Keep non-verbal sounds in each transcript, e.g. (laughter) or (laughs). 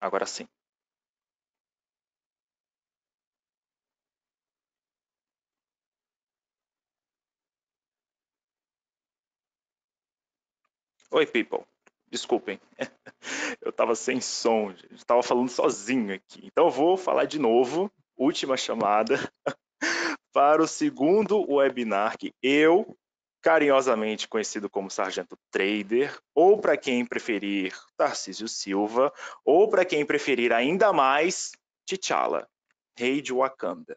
Agora sim. Oi, people. Desculpem, (laughs) eu estava sem som, estava falando sozinho aqui. Então, eu vou falar de novo, última chamada, (laughs) para o segundo webinar que eu carinhosamente conhecido como Sargento Trader, ou para quem preferir, Tarcísio Silva, ou para quem preferir ainda mais, T'Challa, rei de Wakanda.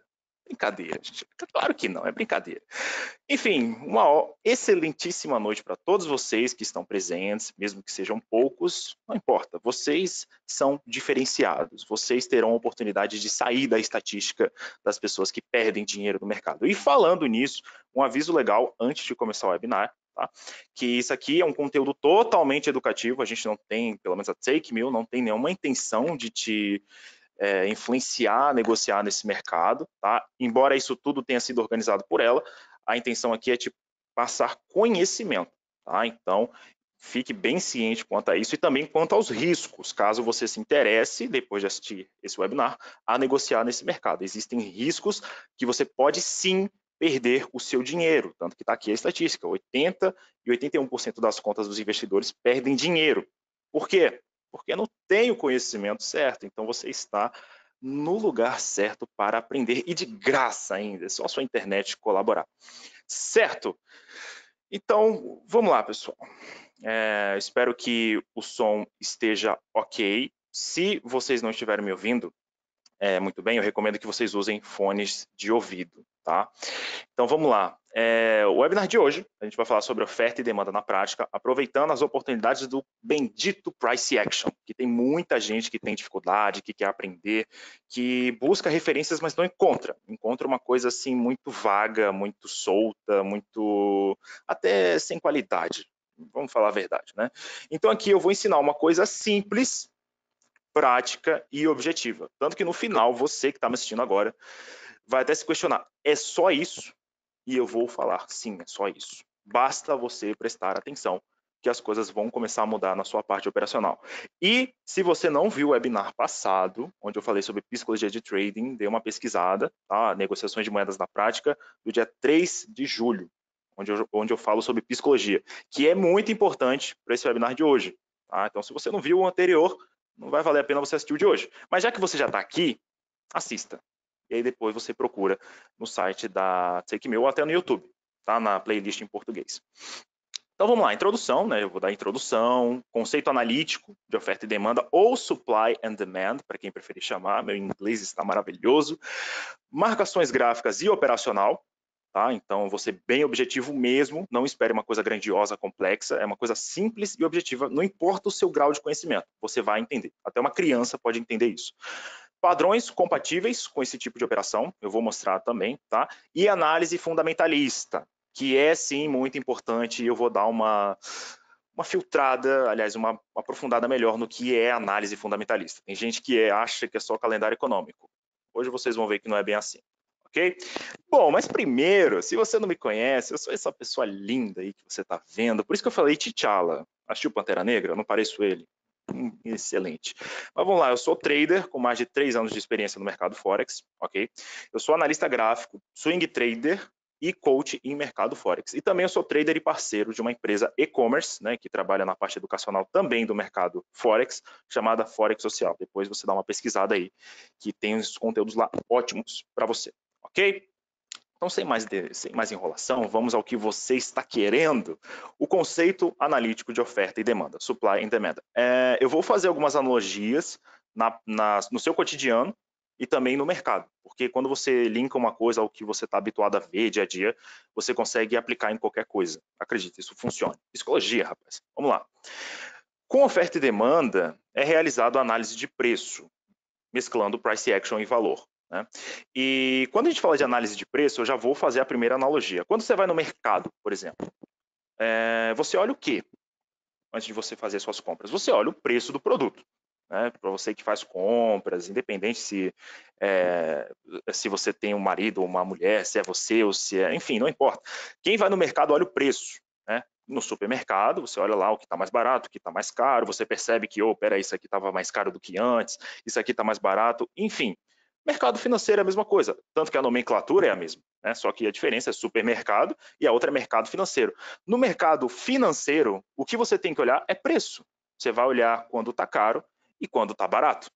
Brincadeira, gente. Claro que não, é brincadeira. Enfim, uma excelentíssima noite para todos vocês que estão presentes, mesmo que sejam poucos, não importa. Vocês são diferenciados. Vocês terão a oportunidade de sair da estatística das pessoas que perdem dinheiro no mercado. E falando nisso, um aviso legal antes de começar o webinar, Tá? Que isso aqui é um conteúdo totalmente educativo, a gente não tem, pelo menos a Take Mil, não tem nenhuma intenção de te é, influenciar, negociar nesse mercado, tá? Embora isso tudo tenha sido organizado por ela, a intenção aqui é te passar conhecimento, tá? Então, fique bem ciente quanto a isso e também quanto aos riscos, caso você se interesse, depois de assistir esse webinar, a negociar nesse mercado. Existem riscos que você pode sim perder o seu dinheiro, tanto que está aqui a estatística, 80% e 81% das contas dos investidores perdem dinheiro. Por quê? porque não tem o conhecimento certo. Então você está no lugar certo para aprender e de graça ainda, é só a sua internet colaborar. Certo? Então, vamos lá, pessoal. É, espero que o som esteja ok. Se vocês não estiverem me ouvindo é, muito bem, eu recomendo que vocês usem fones de ouvido. Tá? Então vamos lá. É, o webinar de hoje, a gente vai falar sobre oferta e demanda na prática, aproveitando as oportunidades do bendito Price Action, que tem muita gente que tem dificuldade, que quer aprender, que busca referências, mas não encontra. Encontra uma coisa assim muito vaga, muito solta, muito até sem qualidade. Vamos falar a verdade, né? Então aqui eu vou ensinar uma coisa simples, prática e objetiva. Tanto que no final, você que está me assistindo agora, vai até se questionar: é só isso? E eu vou falar: sim, é só isso. Basta você prestar atenção que as coisas vão começar a mudar na sua parte operacional. E se você não viu o webinar passado, onde eu falei sobre psicologia de trading, dê uma pesquisada, tá? Negociações de moedas na prática, do dia 3 de julho, onde eu, onde eu falo sobre psicologia, que é muito importante para esse webinar de hoje. Tá? Então, se você não viu o anterior, não vai valer a pena você assistir o de hoje. Mas já que você já está aqui, assista e aí depois você procura no site da Take Me ou até no YouTube, tá? Na playlist em português. Então vamos lá, introdução, né? Eu vou dar introdução, conceito analítico de oferta e demanda ou supply and demand, para quem preferir chamar, meu inglês está maravilhoso. Marcações gráficas e operacional, tá? Então você bem objetivo mesmo, não espere uma coisa grandiosa, complexa, é uma coisa simples e objetiva, não importa o seu grau de conhecimento, você vai entender. Até uma criança pode entender isso. Padrões compatíveis com esse tipo de operação, eu vou mostrar também, tá? E análise fundamentalista, que é sim muito importante, e eu vou dar uma, uma filtrada, aliás, uma aprofundada melhor no que é análise fundamentalista. Tem gente que é, acha que é só calendário econômico. Hoje vocês vão ver que não é bem assim, ok? Bom, mas primeiro, se você não me conhece, eu sou essa pessoa linda aí que você está vendo, por isso que eu falei T'Challa. Assistiu Pantera Negra? Eu não pareço ele. Hum, excelente. Mas vamos lá, eu sou trader com mais de três anos de experiência no mercado Forex, ok? Eu sou analista gráfico, swing trader e coach em mercado Forex. E também eu sou trader e parceiro de uma empresa e-commerce, né, que trabalha na parte educacional também do mercado Forex, chamada Forex Social. Depois você dá uma pesquisada aí, que tem os conteúdos lá ótimos para você, ok? Então, sem mais, de, sem mais enrolação, vamos ao que você está querendo. O conceito analítico de oferta e demanda, supply and demand. É, eu vou fazer algumas analogias na, na, no seu cotidiano e também no mercado, porque quando você linka uma coisa ao que você está habituado a ver dia a dia, você consegue aplicar em qualquer coisa. Acredita, isso funciona. Psicologia, rapaz. Vamos lá. Com oferta e demanda, é realizada a análise de preço, mesclando price action e valor. Né? E quando a gente fala de análise de preço, eu já vou fazer a primeira analogia. Quando você vai no mercado, por exemplo, é, você olha o quê? Antes de você fazer suas compras, você olha o preço do produto. Né, para você que faz compras, independente se é, se você tem um marido ou uma mulher, se é você ou se é, enfim, não importa. Quem vai no mercado olha o preço, né? No supermercado, você olha lá o que está mais barato, o que está mais caro, você percebe que, oh, peraí, isso aqui estava mais caro do que antes, isso aqui está mais barato, enfim. Mercado financeiro é a mesma coisa, tanto que a nomenclatura é a mesma, né? só que a diferença é supermercado e a outra é mercado financeiro. No mercado financeiro, o que você tem que olhar é preço. Você vai olhar quando está caro e quando está barato.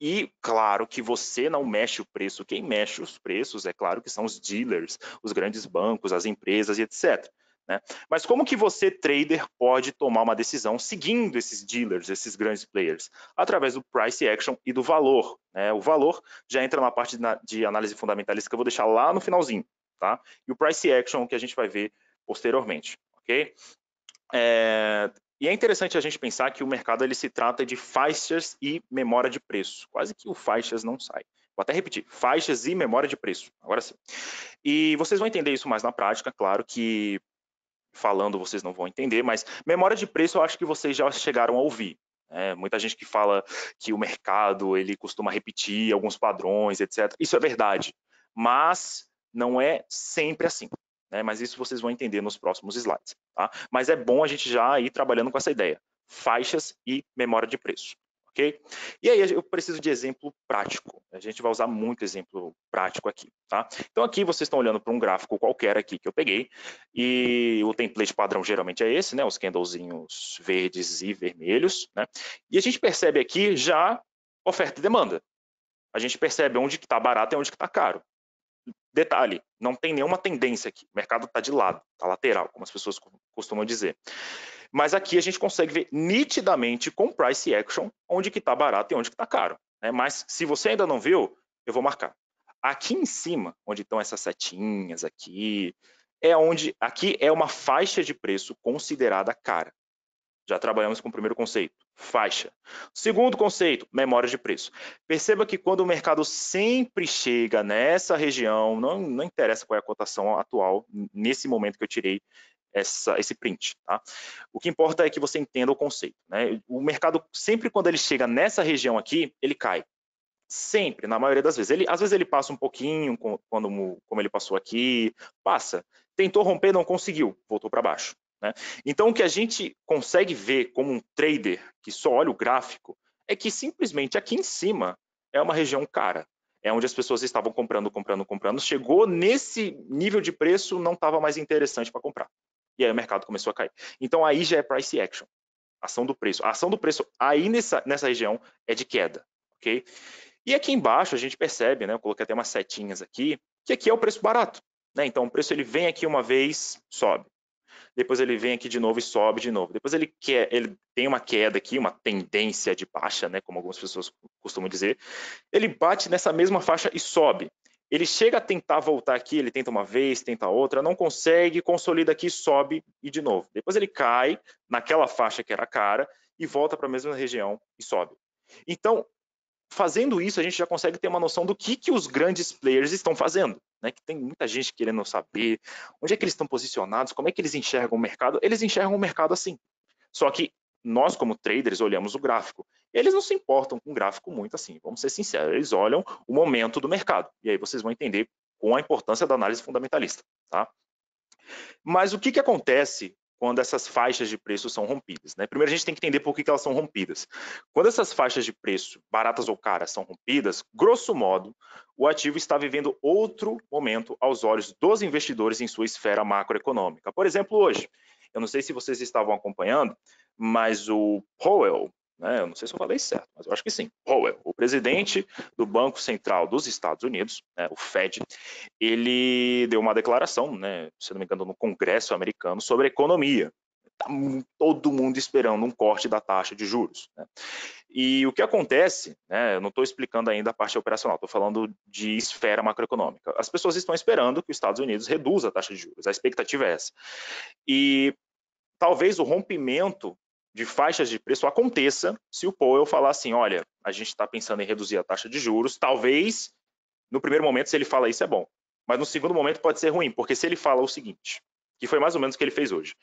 E claro que você não mexe o preço. Quem mexe os preços, é claro que são os dealers, os grandes bancos, as empresas e etc. Né? Mas como que você, trader, pode tomar uma decisão seguindo esses dealers, esses grandes players? Através do price action e do valor. Né? O valor já entra na parte de análise fundamentalista que eu vou deixar lá no finalzinho. Tá? E o price action que a gente vai ver posteriormente. ok? É... E é interessante a gente pensar que o mercado ele se trata de faixas e memória de preço. Quase que o faixas não sai. Vou até repetir, faixas e memória de preço, agora sim. E vocês vão entender isso mais na prática, claro que falando vocês não vão entender, mas memória de preço eu acho que vocês já chegaram a ouvir. Né? muita gente que fala que o mercado ele costuma repetir alguns padrões, etc. Isso é verdade, mas não é sempre assim. Né? Mas isso vocês vão entender nos próximos slides. Tá? Mas é bom a gente já ir trabalhando com essa ideia, faixas e memória de preço ok? E aí eu preciso de exemplo prático. A gente vai usar muito exemplo prático aqui, tá? Então aqui vocês estão olhando para um gráfico qualquer aqui que eu peguei e o template padrão geralmente é esse, né? Os candlezinhos verdes e vermelhos, né? E a gente percebe aqui já oferta e demanda. A gente percebe onde que está barato e onde que está caro. Detalhe, não tem nenhuma tendência aqui. O mercado está de lado, está lateral, como as pessoas costumam dizer. Mas aqui a gente consegue ver nitidamente com price action onde que está barato e onde que está caro. Né? Mas se você ainda não viu, eu vou marcar. Aqui em cima, onde estão essas setinhas aqui, é onde aqui é uma faixa de preço considerada cara. Já trabalhamos com o primeiro conceito, faixa. Segundo conceito, memória de preço. Perceba que quando o mercado sempre chega nessa região, não, não interessa qual é a cotação atual, nesse momento que eu tirei essa, esse print. Tá? O que importa é que você entenda o conceito. Né? O mercado, sempre quando ele chega nessa região aqui, ele cai. Sempre, na maioria das vezes. Ele, às vezes ele passa um pouquinho, quando, como ele passou aqui, passa. Tentou romper, não conseguiu, voltou para baixo. Né? Então, o que a gente consegue ver como um trader que só olha o gráfico é que simplesmente aqui em cima é uma região cara. É onde as pessoas estavam comprando, comprando, comprando. Chegou nesse nível de preço, não estava mais interessante para comprar. E aí o mercado começou a cair. Então aí já é price action, ação do preço. A ação do preço aí nessa, nessa região é de queda, ok? E aqui embaixo a gente percebe, né? Eu coloquei até umas setinhas aqui, que aqui é o preço barato. Né? Então o preço ele vem aqui uma vez, sobe depois ele vem aqui de novo e sobe de novo. Depois ele quer, ele tem uma queda aqui, uma tendência de baixa, né, como algumas pessoas costumam dizer. Ele bate nessa mesma faixa e sobe. Ele chega a tentar voltar aqui, ele tenta uma vez, tenta outra, não consegue, consolida aqui, sobe e de novo. Depois ele cai naquela faixa que era cara e volta para a mesma região e sobe. Então, fazendo isso, a gente já consegue ter uma noção do que, que os grandes players estão fazendo, né? Que tem muita gente querendo saber onde é que eles estão posicionados, como é que eles enxergam o mercado. Eles enxergam o mercado assim. Só que nós, como traders, olhamos o gráfico. Eles não se importam com o gráfico muito assim, vamos ser sinceros. Eles olham o momento do mercado. E aí vocês vão entender com a importância da análise fundamentalista, tá? Mas o que, que acontece quando essas faixas de preço são rompidas. Né? Primeiro a gente tem que entender por que, que elas são rompidas. Quando essas faixas de preço, baratas ou caras, são rompidas, grosso modo, o ativo está vivendo outro momento aos olhos dos investidores em sua esfera macroeconômica. Por exemplo, hoje, eu não sei se vocês estavam acompanhando, mas o Powell, né? eu não sei se eu falei certo, mas eu acho que sim, Powell, o presidente do Banco Central dos Estados Unidos, né, o Fed, ele deu uma declaração, né, se não me engano, no Congresso americano sobre economia. Tá todo mundo esperando um corte da taxa de juros. Né? E o que acontece, né, eu não estou explicando ainda a parte operacional, estou falando de esfera macroeconômica. As pessoas estão esperando que os Estados Unidos reduza a taxa de juros, a expectativa é essa. E talvez o rompimento de faixas de preço aconteça se o Powell falar assim, olha, a gente está pensando em reduzir a taxa de juros, talvez no primeiro momento se ele fala isso é bom, mas no segundo momento pode ser ruim, porque se ele fala o seguinte, que foi mais ou menos o que ele fez hoje,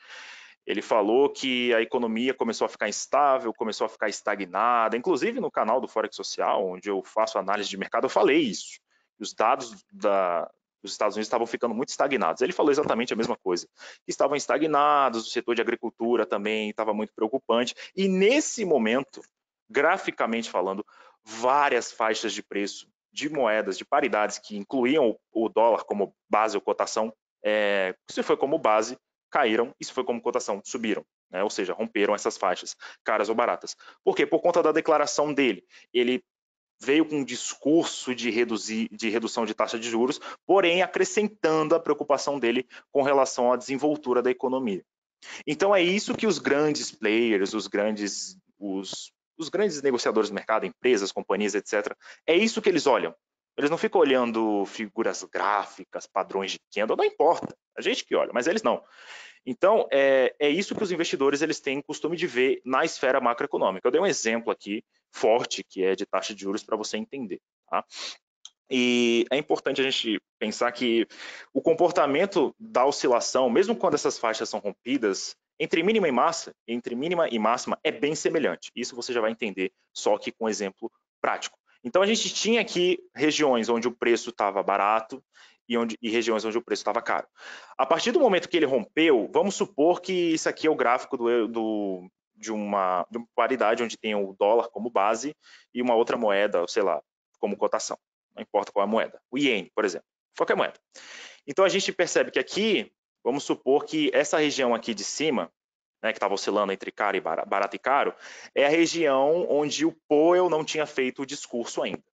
ele falou que a economia começou a ficar instável, começou a ficar estagnada, inclusive no canal do Forex Social, onde eu faço análise de mercado, eu falei isso, os dados da, os Estados Unidos estavam ficando muito estagnados. Ele falou exatamente a mesma coisa. Estavam estagnados, o setor de agricultura também estava muito preocupante. E nesse momento, graficamente falando, várias faixas de preço de moedas, de paridades que incluíam o dólar como base ou cotação, é, se foi como base, caíram, e se foi como cotação, subiram. Né? Ou seja, romperam essas faixas, caras ou baratas. Por quê? Por conta da declaração dele. Ele veio com um discurso de, reduzir, de redução de taxa de juros, porém acrescentando a preocupação dele com relação à desenvoltura da economia. Então é isso que os grandes players, os grandes, os, os grandes negociadores do mercado, empresas, companhias, etc., é isso que eles olham. Eles não ficam olhando figuras gráficas, padrões de candle, não importa. A é gente que olha, mas eles não. Então, é, é isso que os investidores eles têm costume de ver na esfera macroeconômica. Eu dei um exemplo aqui forte que é de taxa de juros para você entender. Tá? E é importante a gente pensar que o comportamento da oscilação, mesmo quando essas faixas são rompidas, entre mínima e massa, entre mínima e máxima é bem semelhante. Isso você já vai entender, só que com um exemplo prático. Então a gente tinha aqui regiões onde o preço estava barato e, onde, e regiões onde o preço estava caro. A partir do momento que ele rompeu, vamos supor que isso aqui é o gráfico do, do de uma, de uma paridade onde tem o dólar como base e uma outra moeda, sei lá, como cotação. Não importa qual é a moeda. O iene, por exemplo. Qualquer moeda. Então, a gente percebe que aqui, vamos supor que essa região aqui de cima, né, que estava oscilando entre caro e barato, barato e caro, é a região onde o Powell não tinha feito o discurso ainda.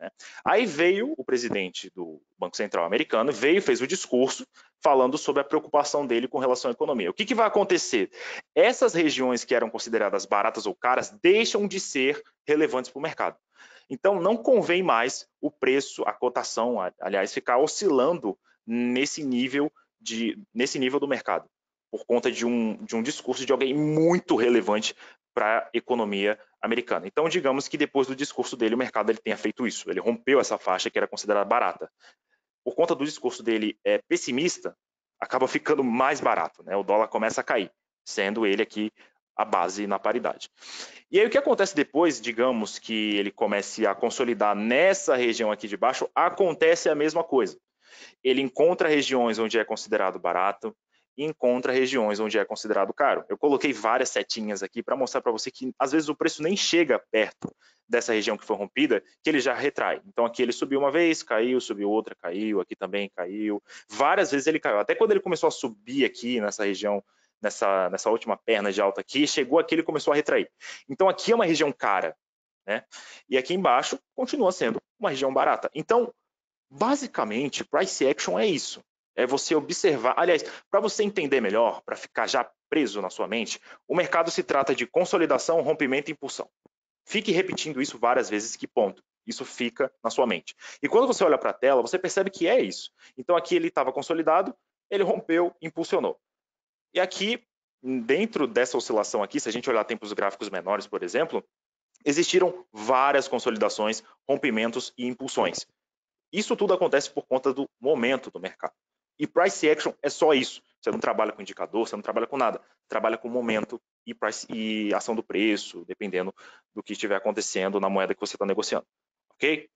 Né? Aí veio o presidente do Banco Central americano, veio, fez o discurso falando sobre a preocupação dele com relação à economia. O que, que vai acontecer? Essas regiões que eram consideradas baratas ou caras deixam de ser relevantes para o mercado. Então, não convém mais o preço, a cotação, aliás, ficar oscilando nesse nível, de, nesse nível do mercado, por conta de um, de um discurso de alguém muito relevante para a economia americana. Então, digamos que depois do discurso dele, o mercado ele tenha feito isso, ele rompeu essa faixa que era considerada barata. Por conta do discurso dele é, pessimista, acaba ficando mais barato, né? o dólar começa a cair, sendo ele aqui a base na paridade. E aí o que acontece depois, digamos que ele comece a consolidar nessa região aqui de baixo, acontece a mesma coisa. Ele encontra regiões onde é considerado barato, e encontra regiões onde é considerado caro. Eu coloquei várias setinhas aqui para mostrar para você que às vezes o preço nem chega perto dessa região que foi rompida, que ele já retrai. Então aqui ele subiu uma vez, caiu, subiu outra, caiu, aqui também caiu. Várias vezes ele caiu. Até quando ele começou a subir aqui nessa região, nessa, nessa última perna de alta aqui, chegou aqui ele começou a retrair. Então aqui é uma região cara. Né? E aqui embaixo continua sendo uma região barata. Então, basicamente, price action é isso é você observar. Aliás, para você entender melhor, para ficar já preso na sua mente, o mercado se trata de consolidação, rompimento e impulsão. Fique repetindo isso várias vezes, que ponto? Isso fica na sua mente. E quando você olha para a tela, você percebe que é isso. Então aqui ele estava consolidado, ele rompeu, impulsionou. E aqui, dentro dessa oscilação aqui, se a gente olhar tempos gráficos menores, por exemplo, existiram várias consolidações, rompimentos e impulsões. Isso tudo acontece por conta do momento do mercado. E price action é só isso. Você não trabalha com indicador, você não trabalha com nada. Trabalha com momento e, price, e ação do preço, dependendo do que estiver acontecendo na moeda que você está negociando. Ok?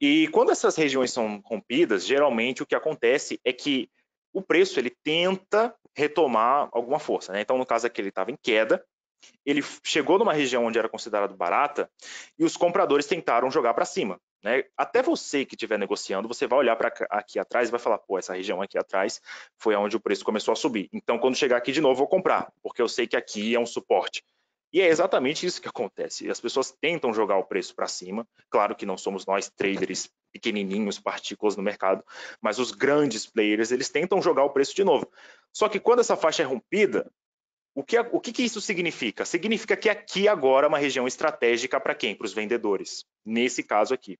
E quando essas regiões são rompidas, geralmente o que acontece é que o preço ele tenta retomar alguma força. Né? Então, no caso aqui, ele estava em queda, ele chegou numa região onde era considerado barata e os compradores tentaram jogar para cima. Né? Até você que estiver negociando, você vai olhar para aqui atrás e vai falar, pô, essa região aqui atrás foi onde o preço começou a subir. Então, quando chegar aqui de novo, vou comprar, porque eu sei que aqui é um suporte. E é exatamente isso que acontece. As pessoas tentam jogar o preço para cima. Claro que não somos nós traders pequenininhos, partículas no mercado, mas os grandes players, eles tentam jogar o preço de novo. Só que quando essa faixa é rompida, o, que, é, o que, que isso significa? Significa que aqui agora é uma região estratégica para quem? Para os vendedores, nesse caso aqui.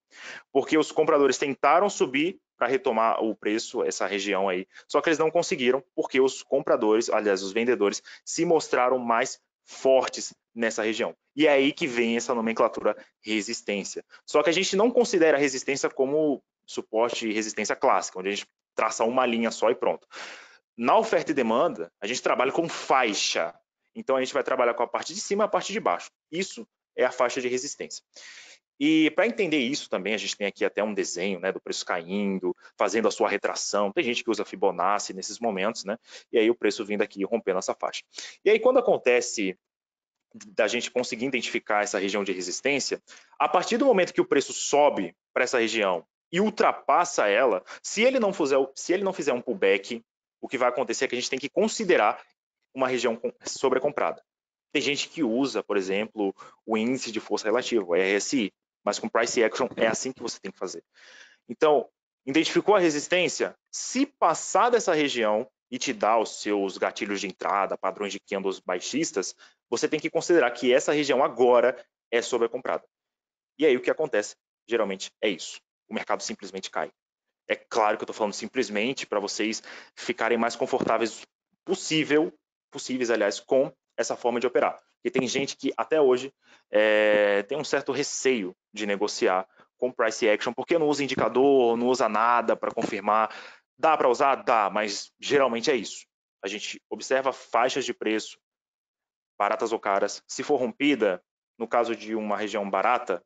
Porque os compradores tentaram subir para retomar o preço, essa região aí, só que eles não conseguiram porque os compradores, aliás, os vendedores, se mostraram mais fortes nessa região. E é aí que vem essa nomenclatura resistência. Só que a gente não considera resistência como suporte e resistência clássica, onde a gente traça uma linha só e pronto. Na oferta e demanda, a gente trabalha com faixa. Então, a gente vai trabalhar com a parte de cima e a parte de baixo. Isso é a faixa de resistência. E para entender isso também, a gente tem aqui até um desenho né, do preço caindo, fazendo a sua retração. Tem gente que usa Fibonacci nesses momentos, né? E aí o preço vindo aqui rompendo essa faixa. E aí quando acontece da gente conseguir identificar essa região de resistência, a partir do momento que o preço sobe para essa região e ultrapassa ela, se ele não fizer, se ele não fizer um pullback o que vai acontecer é que a gente tem que considerar uma região sobrecomprada. Tem gente que usa, por exemplo, o índice de força relativa, o RSI, mas com price action é assim que você tem que fazer. Então, identificou a resistência? Se passar dessa região e te dá os seus gatilhos de entrada, padrões de candles baixistas, você tem que considerar que essa região agora é sobrecomprada. E aí o que acontece, geralmente, é isso. O mercado simplesmente cai. É claro que eu estou falando simplesmente para vocês ficarem mais confortáveis possível, possíveis, aliás, com essa forma de operar. E tem gente que até hoje é, tem um certo receio de negociar com price action, porque não usa indicador, não usa nada para confirmar. Dá para usar? Dá, mas geralmente é isso. A gente observa faixas de preço, baratas ou caras. Se for rompida, no caso de uma região barata,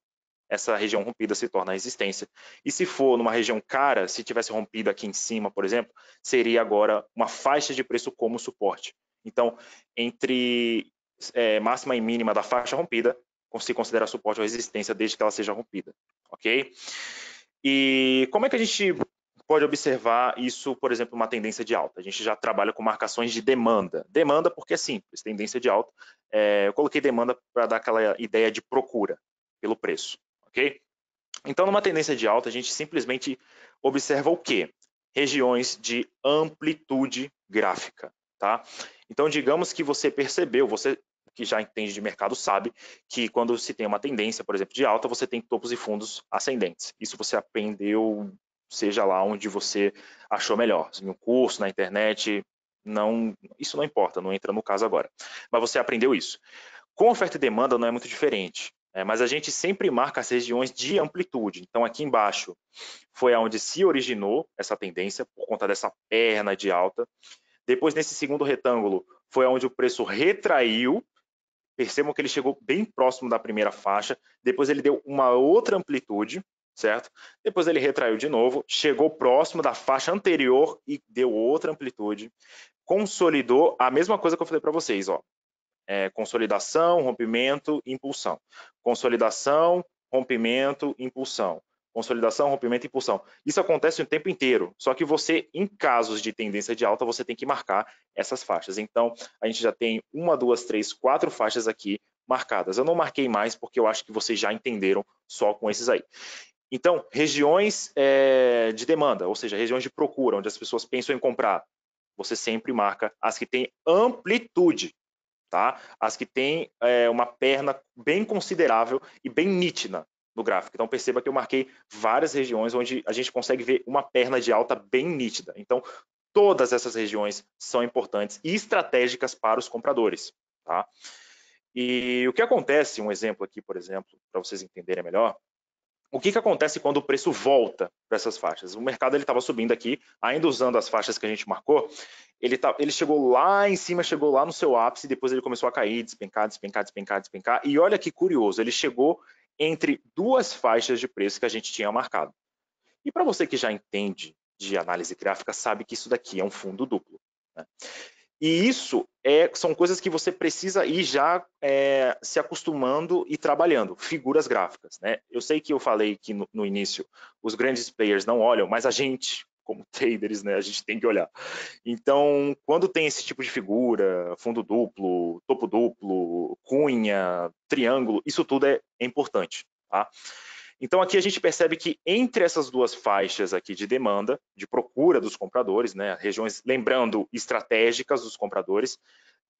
essa região rompida se torna resistência. E se for numa região cara, se tivesse rompido aqui em cima, por exemplo, seria agora uma faixa de preço como suporte. Então, entre é, máxima e mínima da faixa rompida, se considera suporte ou resistência desde que ela seja rompida, ok? E como é que a gente pode observar isso, por exemplo, uma tendência de alta? A gente já trabalha com marcações de demanda. Demanda porque é simples, tendência de alta. É, eu coloquei demanda para dar aquela ideia de procura pelo preço ok? Então, numa tendência de alta, a gente simplesmente observa o quê? Regiões de amplitude gráfica, tá? Então, digamos que você percebeu, você que já entende de mercado sabe que quando se tem uma tendência, por exemplo, de alta, você tem topos e fundos ascendentes. Isso você aprendeu, seja lá onde você achou melhor, em um curso, na internet, não, isso não importa, não entra no caso agora. Mas você aprendeu isso. Com oferta e demanda não é muito diferente. É, mas a gente sempre marca as regiões de amplitude. Então, aqui embaixo foi onde se originou essa tendência, por conta dessa perna de alta. Depois, nesse segundo retângulo, foi onde o preço retraiu. Percebam que ele chegou bem próximo da primeira faixa. Depois, ele deu uma outra amplitude, certo? Depois, ele retraiu de novo, chegou próximo da faixa anterior e deu outra amplitude. Consolidou a mesma coisa que eu falei para vocês, ó. É, consolidação, rompimento, impulsão. Consolidação, rompimento, impulsão. Consolidação, rompimento, impulsão. Isso acontece o tempo inteiro, só que você, em casos de tendência de alta, você tem que marcar essas faixas. Então, a gente já tem uma, duas, três, quatro faixas aqui marcadas. Eu não marquei mais porque eu acho que vocês já entenderam só com esses aí. Então, regiões é, de demanda, ou seja, regiões de procura, onde as pessoas pensam em comprar, você sempre marca as que têm amplitude tá? As que têm é, uma perna bem considerável e bem nítida no gráfico. Então perceba que eu marquei várias regiões onde a gente consegue ver uma perna de alta bem nítida. Então todas essas regiões são importantes e estratégicas para os compradores, tá? E o que acontece, um exemplo aqui, por exemplo, para vocês entenderem melhor, o que, que acontece quando o preço volta para essas faixas? O mercado estava subindo aqui, ainda usando as faixas que a gente marcou, ele, tá, ele chegou lá em cima, chegou lá no seu ápice, depois ele começou a cair, despencar, despencar, despencar, despencar. E olha que curioso, ele chegou entre duas faixas de preço que a gente tinha marcado. E para você que já entende de análise gráfica, sabe que isso daqui é um fundo duplo. Né? E isso é, são coisas que você precisa ir já é, se acostumando e trabalhando, figuras gráficas. Né? Eu sei que eu falei que no, no, início os grandes players não olham, mas a gente, como traders, né, a gente tem que olhar. Então, quando tem esse tipo de figura, fundo duplo, topo duplo, cunha, triângulo, isso tudo é, é importante. Tá? Então aqui a gente percebe que entre essas duas faixas aqui de demanda, de procura dos compradores, né, regiões, lembrando, estratégicas dos compradores,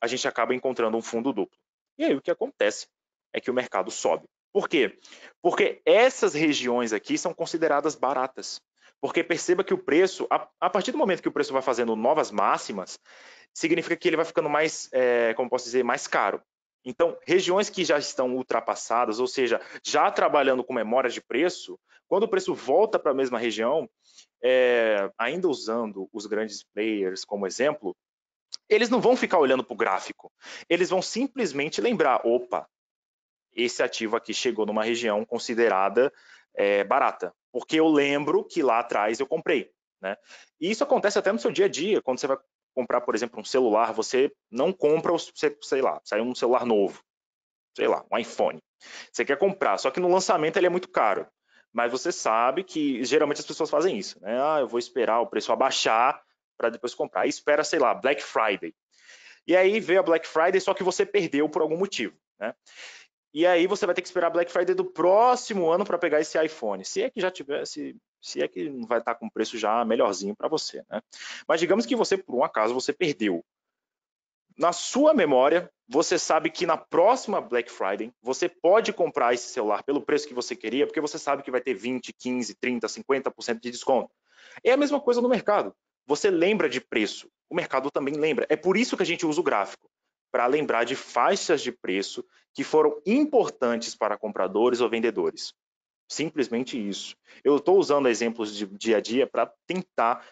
a gente acaba encontrando um fundo duplo. E aí o que acontece é que o mercado sobe. Por quê? Porque essas regiões aqui são consideradas baratas. Porque perceba que o preço, a, partir do momento que o preço vai fazendo novas máximas, significa que ele vai ficando mais, é, como posso dizer, mais caro. Então, regiões que já estão ultrapassadas, ou seja, já trabalhando com memória de preço, quando o preço volta para a mesma região, é, ainda usando os grandes players como exemplo, eles não vão ficar olhando para o gráfico, eles vão simplesmente lembrar, opa, esse ativo aqui chegou numa região considerada é, barata, porque eu lembro que lá atrás eu comprei. Né? E isso acontece até no seu dia a dia, quando você vai comprar, por exemplo, um celular, você não compra, você, sei lá, saiu um celular novo, sei lá, um iPhone. Você quer comprar, só que no lançamento ele é muito caro. Mas você sabe que geralmente as pessoas fazem isso, né? Ah, eu vou esperar o preço abaixar para depois comprar. espera, sei lá, Black Friday. E aí veio a Black Friday, só que você perdeu por algum motivo. Né? E aí você vai ter que esperar Black Friday do próximo ano para pegar esse iPhone. Se é que já tivesse, se é que não vai estar tá com preço já melhorzinho para você, né? Mas digamos que você por um acaso você perdeu. Na sua memória, você sabe que na próxima Black Friday você pode comprar esse celular pelo preço que você queria, porque você sabe que vai ter 20, 15, 30, 50% de desconto. É a mesma coisa no mercado. Você lembra de preço. O mercado também lembra. É por isso que a gente usa o gráfico para lembrar de faixas de preço que foram importantes para compradores ou vendedores. Simplesmente isso. Eu estou usando exemplos de dia a dia para tentar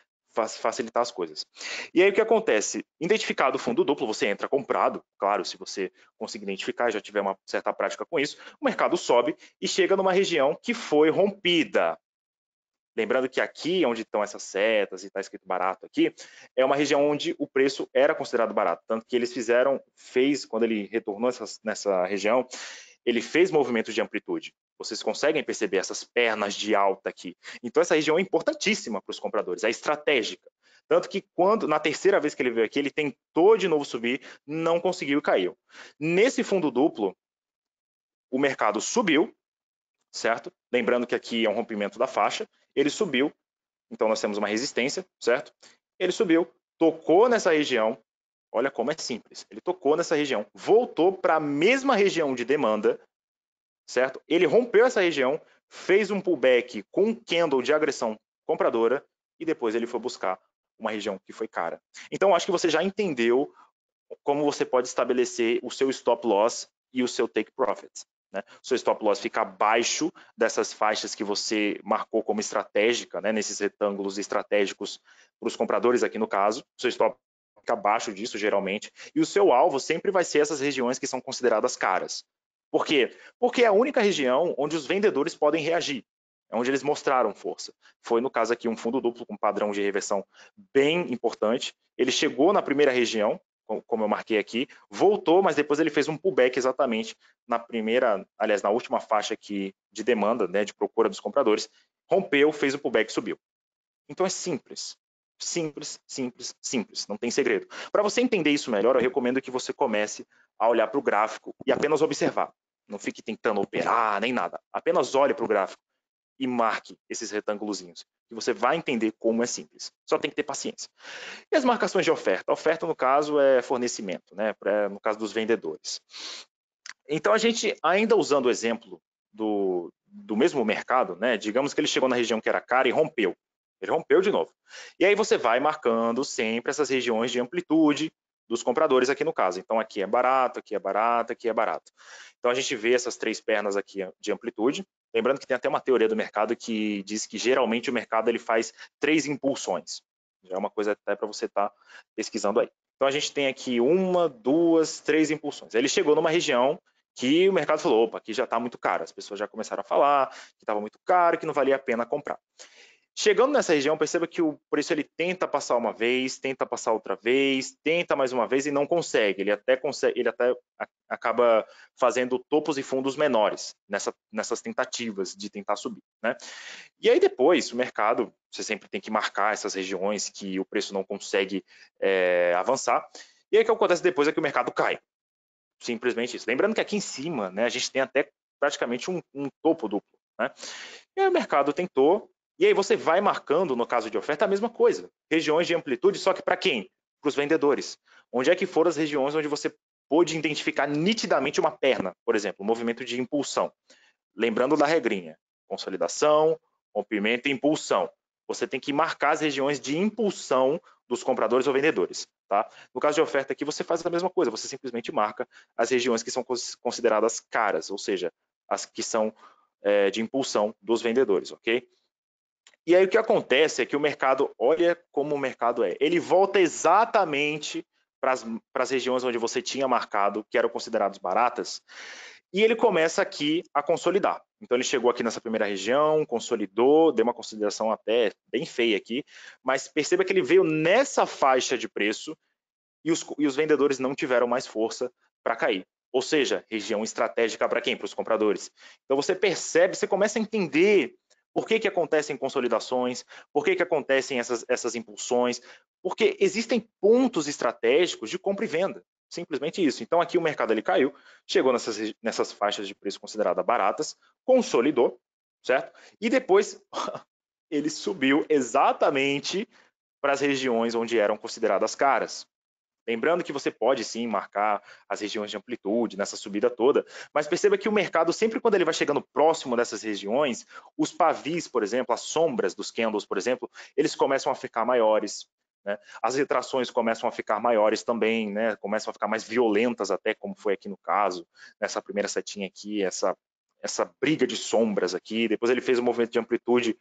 facilitar as coisas. E aí o que acontece? Identificado o fundo duplo, você entra comprado, claro, se você conseguir identificar, já tiver uma certa prática com isso, o mercado sobe e chega numa região que foi rompida. Lembrando que aqui, onde estão essas setas e está escrito barato aqui, é uma região onde o preço era considerado barato. Tanto que eles fizeram, fez, quando ele retornou essas, nessa região, ele fez movimentos de amplitude. Vocês conseguem perceber essas pernas de alta aqui. Então, essa região é importantíssima para os compradores, é estratégica. Tanto que quando na terceira vez que ele veio aqui, ele tentou de novo subir, não conseguiu e caiu. Nesse fundo duplo, o mercado subiu, certo? Lembrando que aqui é um rompimento da faixa, ele subiu, então nós temos uma resistência, certo? Ele subiu, tocou nessa região, olha como é simples. Ele tocou nessa região, voltou para a mesma região de demanda, certo? Ele rompeu essa região, fez um pullback com um candle de agressão compradora e depois ele foi buscar uma região que foi cara. Então, acho que você já entendeu como você pode estabelecer o seu stop loss e o seu take profit. Né? Seu stop loss fica abaixo dessas faixas que você marcou como estratégica, né? nesses retângulos estratégicos para os compradores aqui no caso. Seu stop fica abaixo disso geralmente. E o seu alvo sempre vai ser essas regiões que são consideradas caras. Por quê? Porque é a única região onde os vendedores podem reagir. É onde eles mostraram força. Foi, no caso aqui, um fundo duplo com padrão de reversão bem importante. Ele chegou na primeira região, como eu marquei aqui, voltou, mas depois ele fez um pullback exatamente na primeira, aliás, na última faixa aqui de demanda, né, de procura dos compradores, rompeu, fez o pullback e subiu. Então é simples, simples, simples, simples, não tem segredo. Para você entender isso melhor, eu recomendo que você comece a olhar para o gráfico e apenas observar. Não fique tentando operar nem nada, apenas olhe para o gráfico e marque esses retângulos. E você vai entender como é simples. Só tem que ter paciência. E as marcações de oferta? A oferta, no caso, é fornecimento, né? no caso dos vendedores. Então, a gente, ainda usando o exemplo do, do mesmo mercado, né? digamos que ele chegou na região que era cara e rompeu. Ele rompeu de novo. E aí você vai marcando sempre essas regiões de amplitude dos compradores aqui no caso. Então, aqui é barato, aqui é barato, aqui é barato. Então, a gente vê essas três pernas aqui de amplitude. Lembrando que tem até uma teoria do mercado que diz que geralmente o mercado ele faz três impulsões. Já é uma coisa até para você estar tá pesquisando aí. Então, a gente tem aqui uma, duas, três impulsões. Ele chegou numa região que o mercado falou, opa, aqui já está muito caro. As pessoas já começaram a falar que estava muito caro, que não valia a pena comprar. Chegando nessa região, perceba que o preço ele tenta passar uma vez, tenta passar outra vez, tenta mais uma vez e não consegue. Ele até consegue, ele até acaba fazendo topos e fundos menores nessa, nessas tentativas de tentar subir, né? E aí depois o mercado, você sempre tem que marcar essas regiões que o preço não consegue é, avançar. E aí o que acontece depois é que o mercado cai. Simplesmente isso. Lembrando que aqui em cima, né, a gente tem até praticamente um, um topo duplo, né? E aí o mercado tentou, e aí você vai marcando, no caso de oferta, a mesma coisa. Regiões de amplitude, só que para quem? Para os vendedores. Onde é que foram as regiões onde você pôde identificar nitidamente uma perna, por exemplo, um movimento de impulsão. Lembrando da regrinha, consolidação, rompimento e impulsão. Você tem que marcar as regiões de impulsão dos compradores ou vendedores. Tá? No caso de oferta aqui, você faz a mesma coisa, você simplesmente marca as regiões que são consideradas caras, ou seja, as que são é, de impulsão dos vendedores, ok? E aí o que acontece é que o mercado, olha como o mercado é, ele volta exatamente para as regiões onde você tinha marcado que eram consideradas baratas, e ele começa aqui a consolidar. Então ele chegou aqui nessa primeira região, consolidou, deu uma consideração até bem feia aqui, mas perceba que ele veio nessa faixa de preço e os, e os vendedores não tiveram mais força para cair. Ou seja, região estratégica para quem? Para os compradores. Então você percebe, você começa a entender por que, que acontecem consolidações? Por que, que acontecem essas, essas impulsões? Porque existem pontos estratégicos de compra e venda. Simplesmente isso. Então aqui o mercado ele caiu, chegou nessas, nessas faixas de preço consideradas baratas, consolidou, certo? E depois (laughs) ele subiu exatamente para as regiões onde eram consideradas caras. Lembrando que você pode sim marcar as regiões de amplitude nessa subida toda, mas perceba que o mercado, sempre quando ele vai chegando próximo dessas regiões, os pavis, por exemplo, as sombras dos candles, por exemplo, eles começam a ficar maiores, né? as retrações começam a ficar maiores também, né? começam a ficar mais violentas até, como foi aqui no caso, nessa primeira setinha aqui, essa, essa briga de sombras aqui, depois ele fez um movimento de amplitude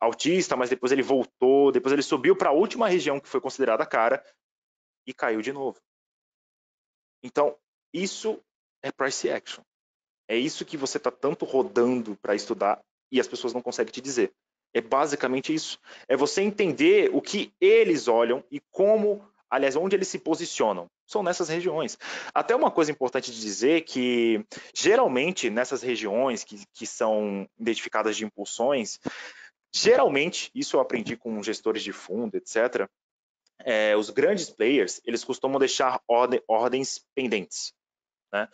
altista, mas depois ele voltou, depois ele subiu para a última região que foi considerada cara, e caiu de novo. Então, isso é price action. É isso que você está tanto rodando para estudar e as pessoas não conseguem te dizer. É basicamente isso. É você entender o que eles olham e como, aliás, onde eles se posicionam. São nessas regiões. Até uma coisa importante de dizer que, geralmente, nessas regiões que, que são identificadas de impulsões, geralmente, isso eu aprendi com gestores de fundo, etc., é, os grandes players, eles costumam deixar ordem, ordens pendentes, né?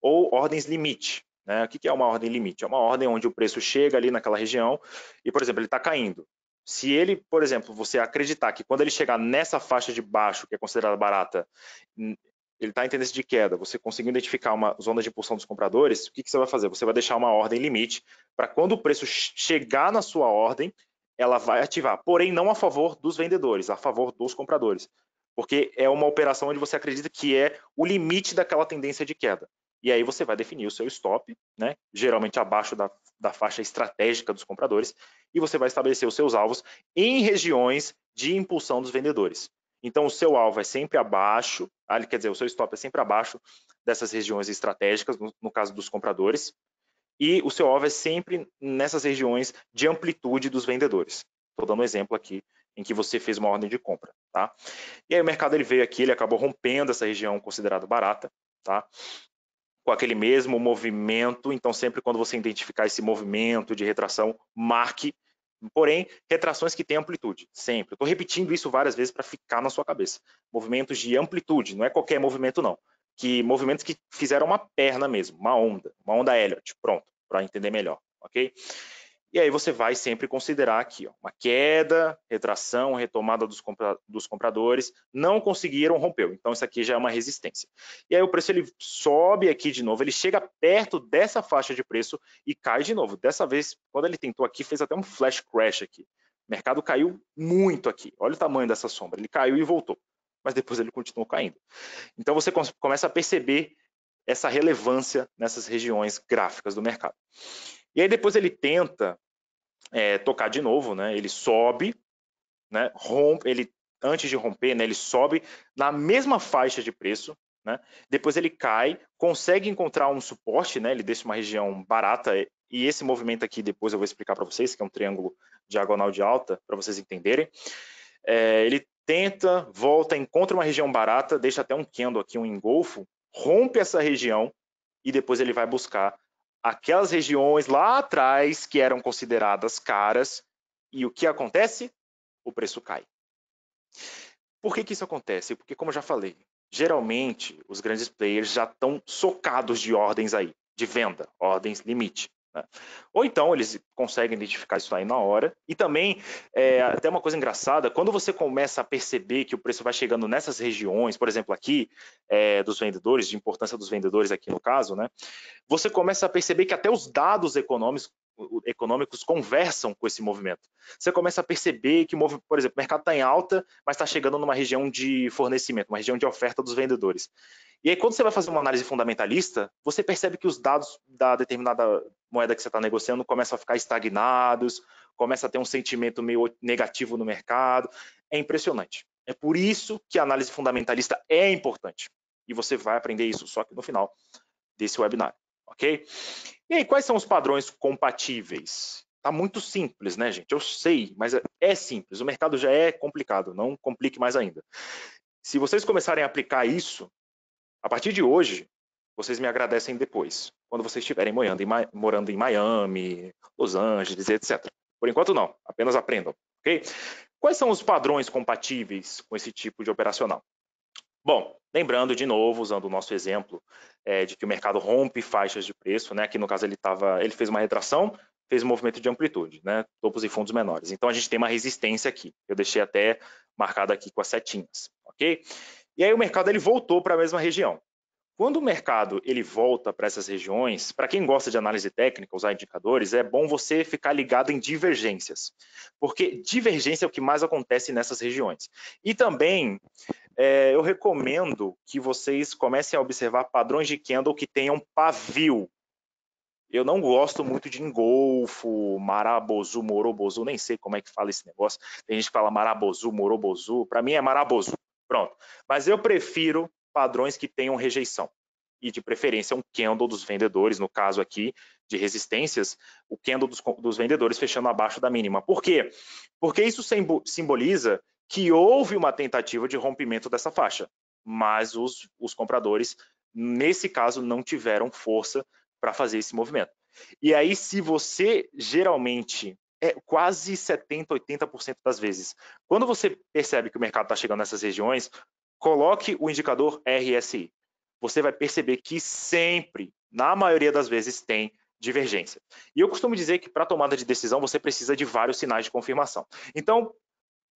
ou ordens limite. Né? O que, que é uma ordem limite? É uma ordem onde o preço chega ali naquela região e, por exemplo, ele está caindo. Se ele, por exemplo, você acreditar que quando ele chegar nessa faixa de baixo, que é considerada barata, ele está em tendência de queda, você conseguiu identificar uma zona de impulsão dos compradores, o que, que você vai fazer? Você vai deixar uma ordem limite para quando o preço chegar na sua ordem, ela vai ativar, porém não a favor dos vendedores, a favor dos compradores, porque é uma operação onde você acredita que é o limite daquela tendência de queda. E aí você vai definir o seu stop, né? geralmente abaixo da, da faixa estratégica dos compradores, e você vai estabelecer os seus alvos em regiões de impulsão dos vendedores. Então, o seu alvo é sempre abaixo, quer dizer, o seu stop é sempre abaixo dessas regiões estratégicas, no, no caso dos compradores, e o seu alvo é sempre nessas regiões de amplitude dos vendedores. Estou dando um exemplo aqui em que você fez uma ordem de compra, tá? E aí o mercado ele veio aqui, ele acabou rompendo essa região considerada barata, tá? Com aquele mesmo movimento, então sempre quando você identificar esse movimento de retração, marque, porém, retrações que têm amplitude, sempre. Estou repetindo isso várias vezes para ficar na sua cabeça. Movimentos de amplitude, não é qualquer movimento não que movimentos que fizeram uma perna mesmo, uma onda, uma onda Elliott, pronto, para entender melhor, ok? E aí você vai sempre considerar aqui, ó, uma queda, retração, retomada dos, compra dos compradores, não conseguiram, rompeu. Então isso aqui já é uma resistência. E aí o preço ele sobe aqui de novo, ele chega perto dessa faixa de preço e cai de novo. Dessa vez, quando ele tentou aqui, fez até um flash crash aqui. O mercado caiu muito aqui. Olha o tamanho dessa sombra, ele caiu e voltou mas depois ele continuou caindo. Então você começa a perceber essa relevância nessas regiões gráficas do mercado. E aí depois ele tenta é, tocar de novo, né? Ele sobe, né? Rompe, ele antes de romper, né? Ele sobe na mesma faixa de preço, né? Depois ele cai, consegue encontrar um suporte, né? Ele deixa uma região barata e esse movimento aqui depois eu vou explicar para vocês, que é um triângulo diagonal de alta para vocês entenderem. É, ele tenta, volta, encontra uma região barata, deixa até um candle aqui, um engolfo, rompe essa região e depois ele vai buscar aquelas regiões lá atrás que eram consideradas caras e o que acontece? O preço cai. Por que, que isso acontece? Porque, como eu já falei, geralmente os grandes players já estão socados de ordens aí, de venda, ordens limite. Né? Ou então eles conseguem identificar isso aí na hora. E também, é, até uma coisa engraçada, quando você começa a perceber que o preço vai chegando nessas regiões, por exemplo, aqui é, dos vendedores, de importância dos vendedores aqui no caso, né? Você começa a perceber que até os dados econômicos, econômicos conversam com esse movimento. Você começa a perceber que, por exemplo, o mercado está em alta, mas está chegando numa região de fornecimento, uma região de oferta dos vendedores. E aí, quando você vai fazer uma análise fundamentalista, você percebe que os dados da determinada moeda que você está negociando começam a ficar estagnados, começa a ter um sentimento meio negativo no mercado. É impressionante. É por isso que a análise fundamentalista é importante. E você vai aprender isso só que no final desse webinar ok? E aí, quais são os padrões compatíveis? Tá muito simples, né, gente? Eu sei, mas é, é simples. O mercado já é complicado, não complique mais ainda. Se vocês começarem a aplicar isso, a partir de hoje, vocês me agradecem depois, quando vocês estiverem morando em, morando em Miami, Los Angeles, etc. Por enquanto, não. Apenas aprendam, ok? Quais são os padrões compatíveis com esse tipo de operacional? Bom, Lembrando, de novo, usando o nosso exemplo é, de que o mercado rompe faixas de preço, né? Aqui no caso ele, tava, ele fez uma retração, fez um movimento de amplitude, né? Topos e fundos menores. Então a gente tem uma resistência aqui. Eu deixei até marcado aqui com as setinhas, ok? E aí o mercado ele voltou para a mesma região. Quando o mercado ele volta para essas regiões, para quem gosta de análise técnica, usar indicadores, é bom você ficar ligado em divergências, porque divergência é o que mais acontece nessas regiões. E também é, eu recomendo que vocês comecem a observar padrões de candle que tenham pavio. Eu não gosto muito de engolfo, marabozu, morobozu, nem sei como é que fala esse negócio. Tem gente que fala marabozu, morobozu, para mim é marabozu. Pronto. Mas eu prefiro padrões que tenham rejeição. E de preferência um candle dos vendedores, no caso aqui de resistências, o candle dos, dos vendedores fechando abaixo da mínima. Por quê? Porque isso simboliza que houve uma tentativa de rompimento dessa faixa, mas os, os compradores, nesse caso, não tiveram força para fazer esse movimento. E aí, se você geralmente é quase 70, 80% das vezes. Quando você percebe que o mercado está chegando nessas regiões, coloque o indicador RSI. Você vai perceber que sempre, na maioria das vezes, tem divergência. E eu costumo dizer que para tomada de decisão você precisa de vários sinais de confirmação. Então,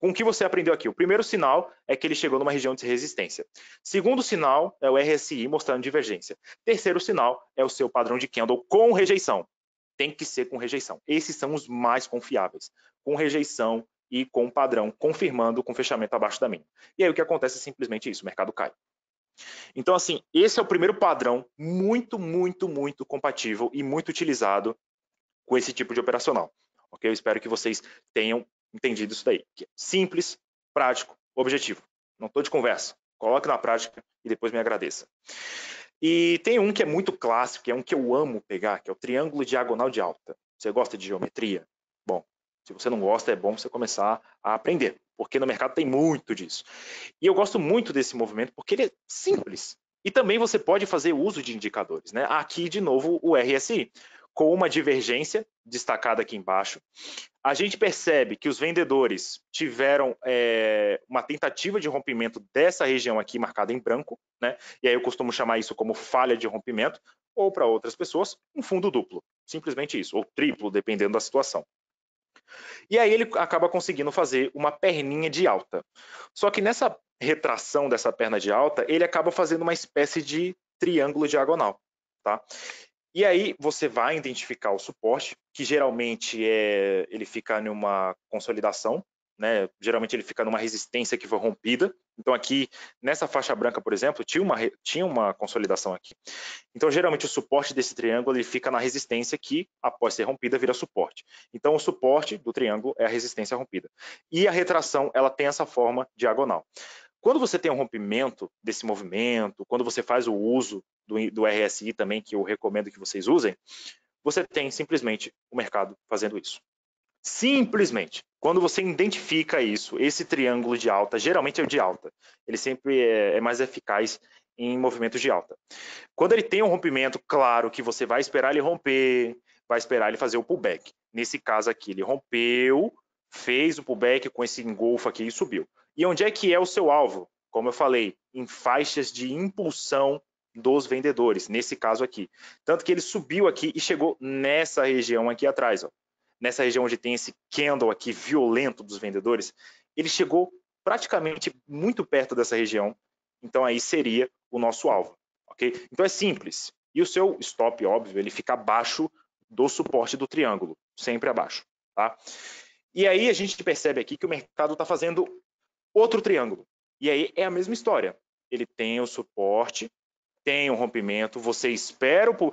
com o que você aprendeu aqui? O primeiro sinal é que ele chegou numa região de resistência. Segundo sinal é o RSI mostrando divergência. Terceiro sinal é o seu padrão de candle com rejeição. Tem que ser com rejeição. Esses são os mais confiáveis. Com rejeição, e com um padrão confirmando com fechamento abaixo da mínima. E aí o que acontece é simplesmente isso, o mercado cai. Então, assim, esse é o primeiro padrão muito, muito, muito compatível e muito utilizado com esse tipo de operacional. Ok? Eu espero que vocês tenham entendido isso daí. É simples, prático, objetivo. Não estou de conversa. Coloque na prática e depois me agradeça. E tem um que é muito clássico, que é um que eu amo pegar, que é o triângulo diagonal de alta. Você gosta de geometria? Bom, se você não gosta, é bom você começar a aprender, porque no mercado tem muito disso. E eu gosto muito desse movimento porque ele é simples. E também você pode fazer uso de indicadores. Né? Aqui, de novo, o RSI, com uma divergência destacada aqui embaixo. A gente percebe que os vendedores tiveram é, uma tentativa de rompimento dessa região aqui marcada em branco, né? e aí eu costumo chamar isso como falha de rompimento, ou para outras pessoas, um fundo duplo. Simplesmente isso, ou triplo, dependendo da situação. E aí ele acaba conseguindo fazer uma perninha de alta. Só que nessa retração dessa perna de alta, ele acaba fazendo uma espécie de triângulo diagonal. Tá? E aí você vai identificar o suporte, que geralmente é, ele fica numa consolidação, né? Geralmente ele fica numa resistência que foi rompida. Então aqui nessa faixa branca, por exemplo, tinha uma tinha uma consolidação aqui. Então geralmente o suporte desse triângulo ele fica na resistência que após ser rompida vira suporte. Então o suporte do triângulo é a resistência rompida. E a retração ela tem essa forma diagonal. Quando você tem um rompimento desse movimento, quando você faz o uso do, do RSI também, que eu recomendo que vocês usem, você tem simplesmente o mercado fazendo isso. Simplesmente. Quando você identifica isso, esse triângulo de alta, geralmente é o de alta, ele sempre é, é mais eficaz em movimentos de alta. Quando ele tem um rompimento, claro que você vai esperar ele romper, vai esperar ele fazer o pullback. Nesse caso aqui, ele rompeu, fez o pullback com esse engolfo aqui e subiu. E onde é que é o seu alvo? Como eu falei, em faixas de impulsão dos vendedores, nesse caso aqui. Tanto que ele subiu aqui e chegou nessa região aqui atrás, ó, nessa região onde tem esse candle aqui violento dos vendedores, ele chegou praticamente muito perto dessa região. Então aí seria o nosso alvo, ok? Então é simples. E o seu stop, óbvio, ele fica abaixo do suporte do triângulo, sempre abaixo, tá? E aí a gente percebe aqui que o mercado está fazendo outro triângulo. E aí é a mesma história. Ele tem o suporte tem um rompimento, você espera o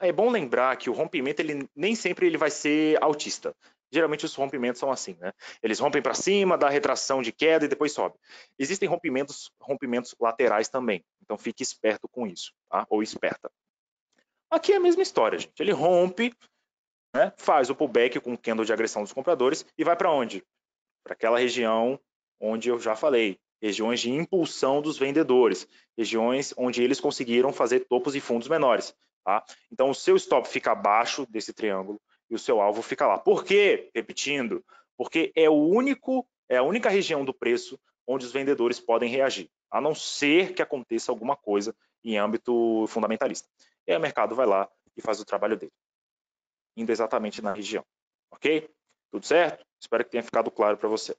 é bom lembrar que o rompimento ele nem sempre ele vai ser autista. Geralmente os rompimentos são assim, né? Eles rompem para cima, dá retração de queda e depois sobe. Existem rompimentos, rompimentos laterais também. Então fique esperto com isso, tá? Ou esperta. Aqui é a mesma história, gente. Ele rompe, né? faz o pullback com o candle de agressão dos compradores e vai para onde? Para aquela região onde eu já falei, regiões de impulsão dos vendedores, regiões onde eles conseguiram fazer topos e fundos menores. Tá? Então, o seu stop fica abaixo desse triângulo e o seu alvo fica lá. Por quê? Repetindo, porque é o único, é a única região do preço onde os vendedores podem reagir, a não ser que aconteça alguma coisa em âmbito fundamentalista. E aí o mercado vai lá e faz o trabalho dele, indo exatamente na região. Ok? Tudo certo? Espero que tenha ficado claro para você.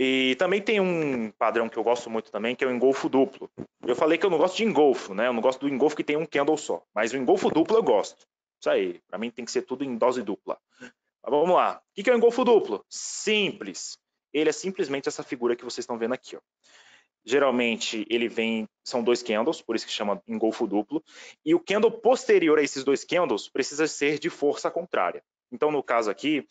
E também tem um padrão que eu gosto muito também, que é o engolfo duplo. Eu falei que eu não gosto de engolfo, né? Eu não gosto do engolfo que tem um candle só. Mas o engolfo duplo eu gosto. Isso aí. Para mim tem que ser tudo em dose dupla. Mas vamos lá. O que é o engolfo duplo? Simples. Ele é simplesmente essa figura que vocês estão vendo aqui. Ó. Geralmente ele vem, são dois candles, por isso que chama engolfo duplo. E o candle posterior a esses dois candles precisa ser de força contrária. Então, no caso aqui,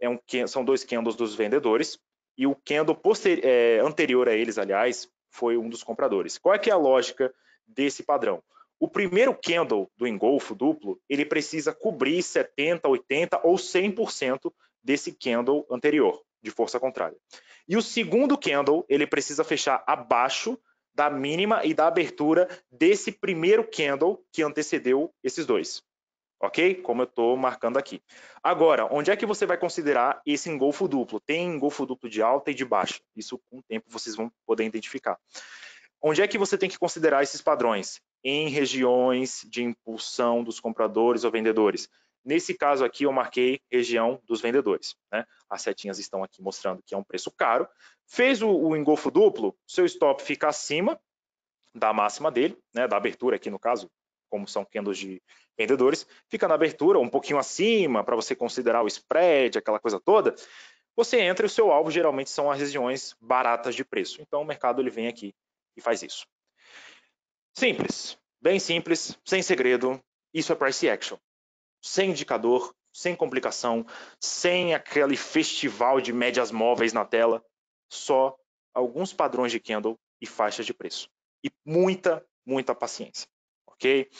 é um, são dois candles dos vendedores e o Kendall é, anterior a eles, aliás, foi um dos compradores. Qual é que é a lógica desse padrão? O primeiro candle do engolfo duplo, ele precisa cobrir 70%, 80% ou 100% desse candle anterior, de força contrária. E o segundo candle, ele precisa fechar abaixo da mínima e da abertura desse primeiro candle que antecedeu esses dois ok? Como eu estou marcando aqui. Agora, onde é que você vai considerar esse engolfo duplo? Tem engolfo duplo de alta e de baixa. Isso, com o tempo, vocês vão poder identificar. Onde é que você tem que considerar esses padrões? Em regiões de impulsão dos compradores ou vendedores. Nesse caso aqui, eu marquei região dos vendedores. Né? As setinhas estão aqui mostrando que é um preço caro. Fez o, o engolfo duplo, seu stop fica acima da máxima dele, né, da abertura aqui no caso, como são candles de vendedores, fica na abertura, um pouquinho acima, para você considerar o spread, aquela coisa toda, você entra e o seu alvo geralmente são as regiões baratas de preço. Então, o mercado ele vem aqui e faz isso. Simples, bem simples, sem segredo, isso é price action. Sem indicador, sem complicação, sem aquele festival de médias móveis na tela, só alguns padrões de candle e faixas de preço. E muita, muita paciência ok?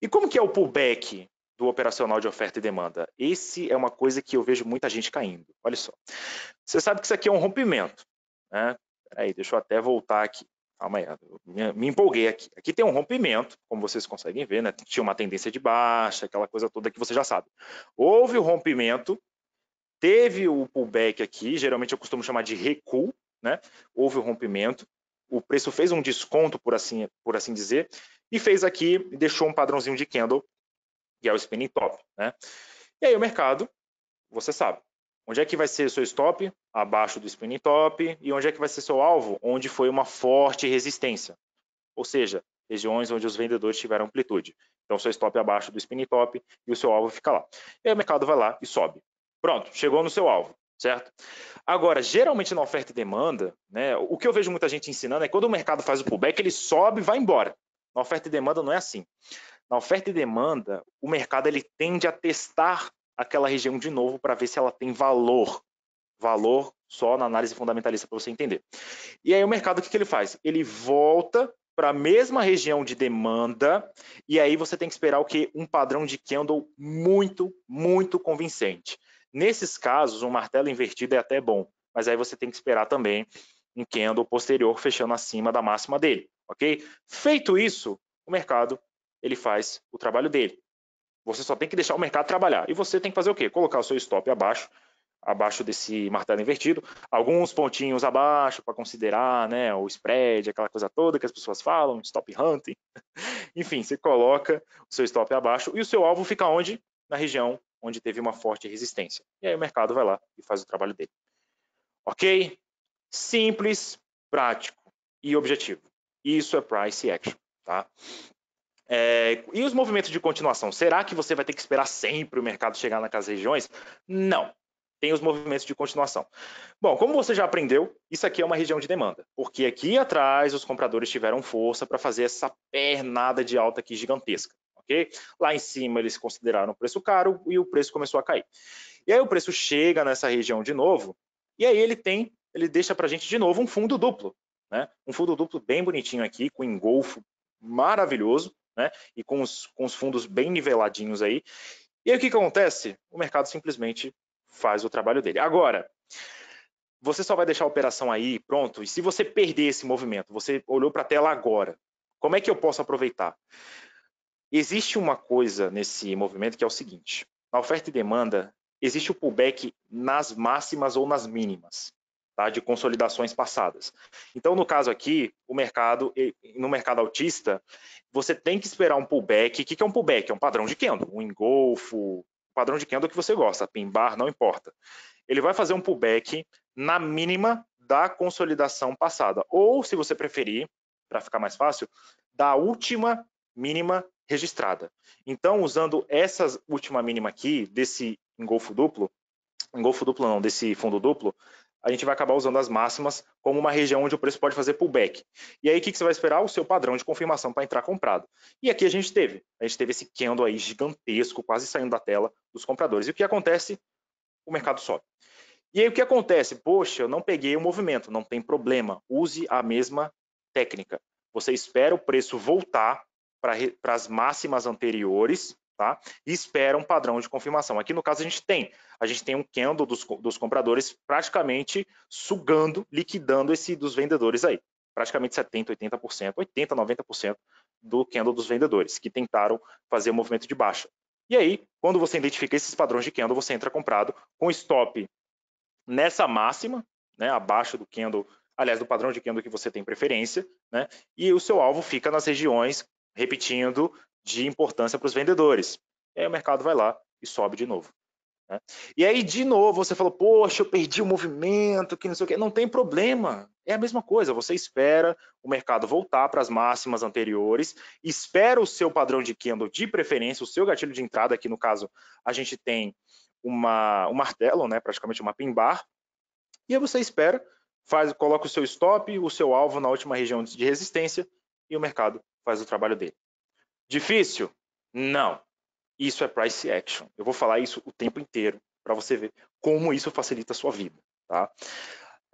E como que é o pullback do operacional de oferta e demanda? Esse é uma coisa que eu vejo muita gente caindo. Olha só. Você sabe que isso aqui é um rompimento, né? Peraí, deixa eu até voltar aqui. Calma aí, me, me empolguei aqui. Aqui tem um rompimento, como vocês conseguem ver, né? Tinha uma tendência de baixa, aquela coisa toda que você já sabe. Houve o rompimento, teve o pullback aqui, geralmente eu costumo chamar de recuo, né? Houve o rompimento, o preço fez um desconto, por assim, por assim dizer, e fez aqui, deixou um padrãozinho de candle, que é o spinning top. Né? E aí o mercado, você sabe, onde é que vai ser seu stop? Abaixo do spinning top. E onde é que vai ser seu alvo? Onde foi uma forte resistência. Ou seja, regiões onde os vendedores tiveram amplitude. Então, seu stop abaixo do spinning top e o seu alvo fica lá. E aí o mercado vai lá e sobe. Pronto, chegou no seu alvo, certo? Agora, geralmente na oferta e demanda, né, o que eu vejo muita gente ensinando é que quando o mercado faz o pullback, ele sobe e vai embora. Na oferta e demanda não é assim. Na oferta e demanda, o mercado ele tende a testar aquela região de novo para ver se ela tem valor. Valor só na análise fundamentalista para você entender. E aí o mercado o que, que ele faz? Ele volta para a mesma região de demanda e aí você tem que esperar o que um padrão de candle muito, muito convincente. Nesses casos, um martelo invertido é até bom, mas aí você tem que esperar também um candle posterior fechando acima da máxima dele ok? Feito isso, o mercado ele faz o trabalho dele. Você só tem que deixar o mercado trabalhar. E você tem que fazer o quê? Colocar o seu stop abaixo, abaixo desse martelo invertido, alguns pontinhos abaixo para considerar né, o spread, aquela coisa toda que as pessoas falam, stop hunting. (laughs) Enfim, você coloca o seu stop abaixo e o seu alvo fica onde? Na região onde teve uma forte resistência. E aí o mercado vai lá e faz o trabalho dele. Ok? Simples, prático e objetivo. Isso é price action, tá? É, e os movimentos de continuação? Será que você vai ter que esperar sempre o mercado chegar naquelas regiões? Não. Tem os movimentos de continuação. Bom, como você já aprendeu, isso aqui é uma região de demanda, porque aqui atrás os compradores tiveram força para fazer essa pernada de alta aqui gigantesca. Okay? Lá em cima eles consideraram o preço caro e o preço começou a cair. E aí o preço chega nessa região de novo, e aí ele tem, ele deixa para a gente de novo um fundo duplo, né? Um fundo duplo bem bonitinho aqui, com engolfo maravilhoso, né? e com os, com os fundos bem niveladinhos aí. E aí o que, que acontece? O mercado simplesmente faz o trabalho dele. Agora, você só vai deixar a operação aí, pronto, e se você perder esse movimento, você olhou para a tela agora, como é que eu posso aproveitar? Existe uma coisa nesse movimento que é o seguinte, na oferta e demanda, existe o pullback nas máximas ou nas mínimas tá? de consolidações passadas. Então, no caso aqui, o mercado, no mercado autista, você tem que esperar um pullback. O que é um pullback? É um padrão de candle, um engolfo, padrão de candle que você gosta, pin bar, não importa. Ele vai fazer um pullback na mínima da consolidação passada, ou se você preferir, para ficar mais fácil, da última mínima registrada. Então, usando essa última mínima aqui, desse engolfo duplo, engolfo duplo não, desse fundo duplo, a gente vai acabar usando as máximas como uma região onde o preço pode fazer pullback. E aí, o que, você vai esperar? O seu padrão de confirmação para entrar comprado. E aqui a gente teve. A gente teve esse candle aí gigantesco, quase saindo da tela dos compradores. E o que acontece? O mercado sobe. E aí, o que acontece? Poxa, eu não peguei o movimento, não tem problema. Use a mesma técnica. Você espera o preço voltar para as máximas anteriores tá? E espera um padrão de confirmação. Aqui no caso a gente tem, a gente tem um candle dos, dos compradores praticamente sugando, liquidando esse dos vendedores aí. Praticamente 70%, 80%, 80%, 90% do candle dos vendedores que tentaram fazer o movimento de baixa. E aí, quando você identifica esses padrões de candle, você entra comprado com stop nessa máxima, né, abaixo do candle, aliás, do padrão de candle que você tem preferência, né, e o seu alvo fica nas regiões repetindo de importância para os vendedores. E aí o mercado vai lá e sobe de novo. Né? E aí, de novo, você falou, poxa, eu perdi o movimento, que não sei o quê. Não tem problema. É a mesma coisa. Você espera o mercado voltar para as máximas anteriores, espera o seu padrão de candle de preferência, o seu gatilho de entrada, aqui no caso a gente tem uma, um martelo, né, praticamente uma pin bar, e aí você espera, faz, coloca o seu stop, o seu alvo na última região de resistência e o mercado faz o trabalho dele. Difícil? Não. Isso é price action. Eu vou falar isso o tempo inteiro para você ver como isso facilita a sua vida. Tá?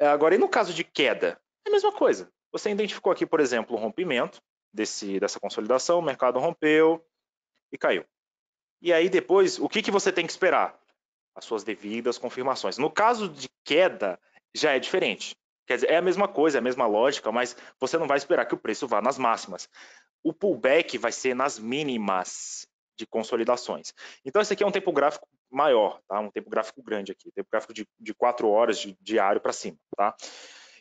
É, agora, e no caso de queda? É a mesma coisa. Você identificou aqui, por exemplo, o rompimento desse, dessa consolidação, o mercado rompeu e caiu. E aí depois, o que, que você tem que esperar? As suas devidas confirmações. No caso de queda, já é diferente. Quer dizer, é a mesma coisa, é a mesma lógica, mas você não vai esperar que o preço vá nas máximas o pullback vai ser nas mínimas de consolidações. Então, esse aqui é um tempo gráfico maior, tá? um tempo gráfico grande aqui, tempo gráfico de, de horas de diário para cima. Tá?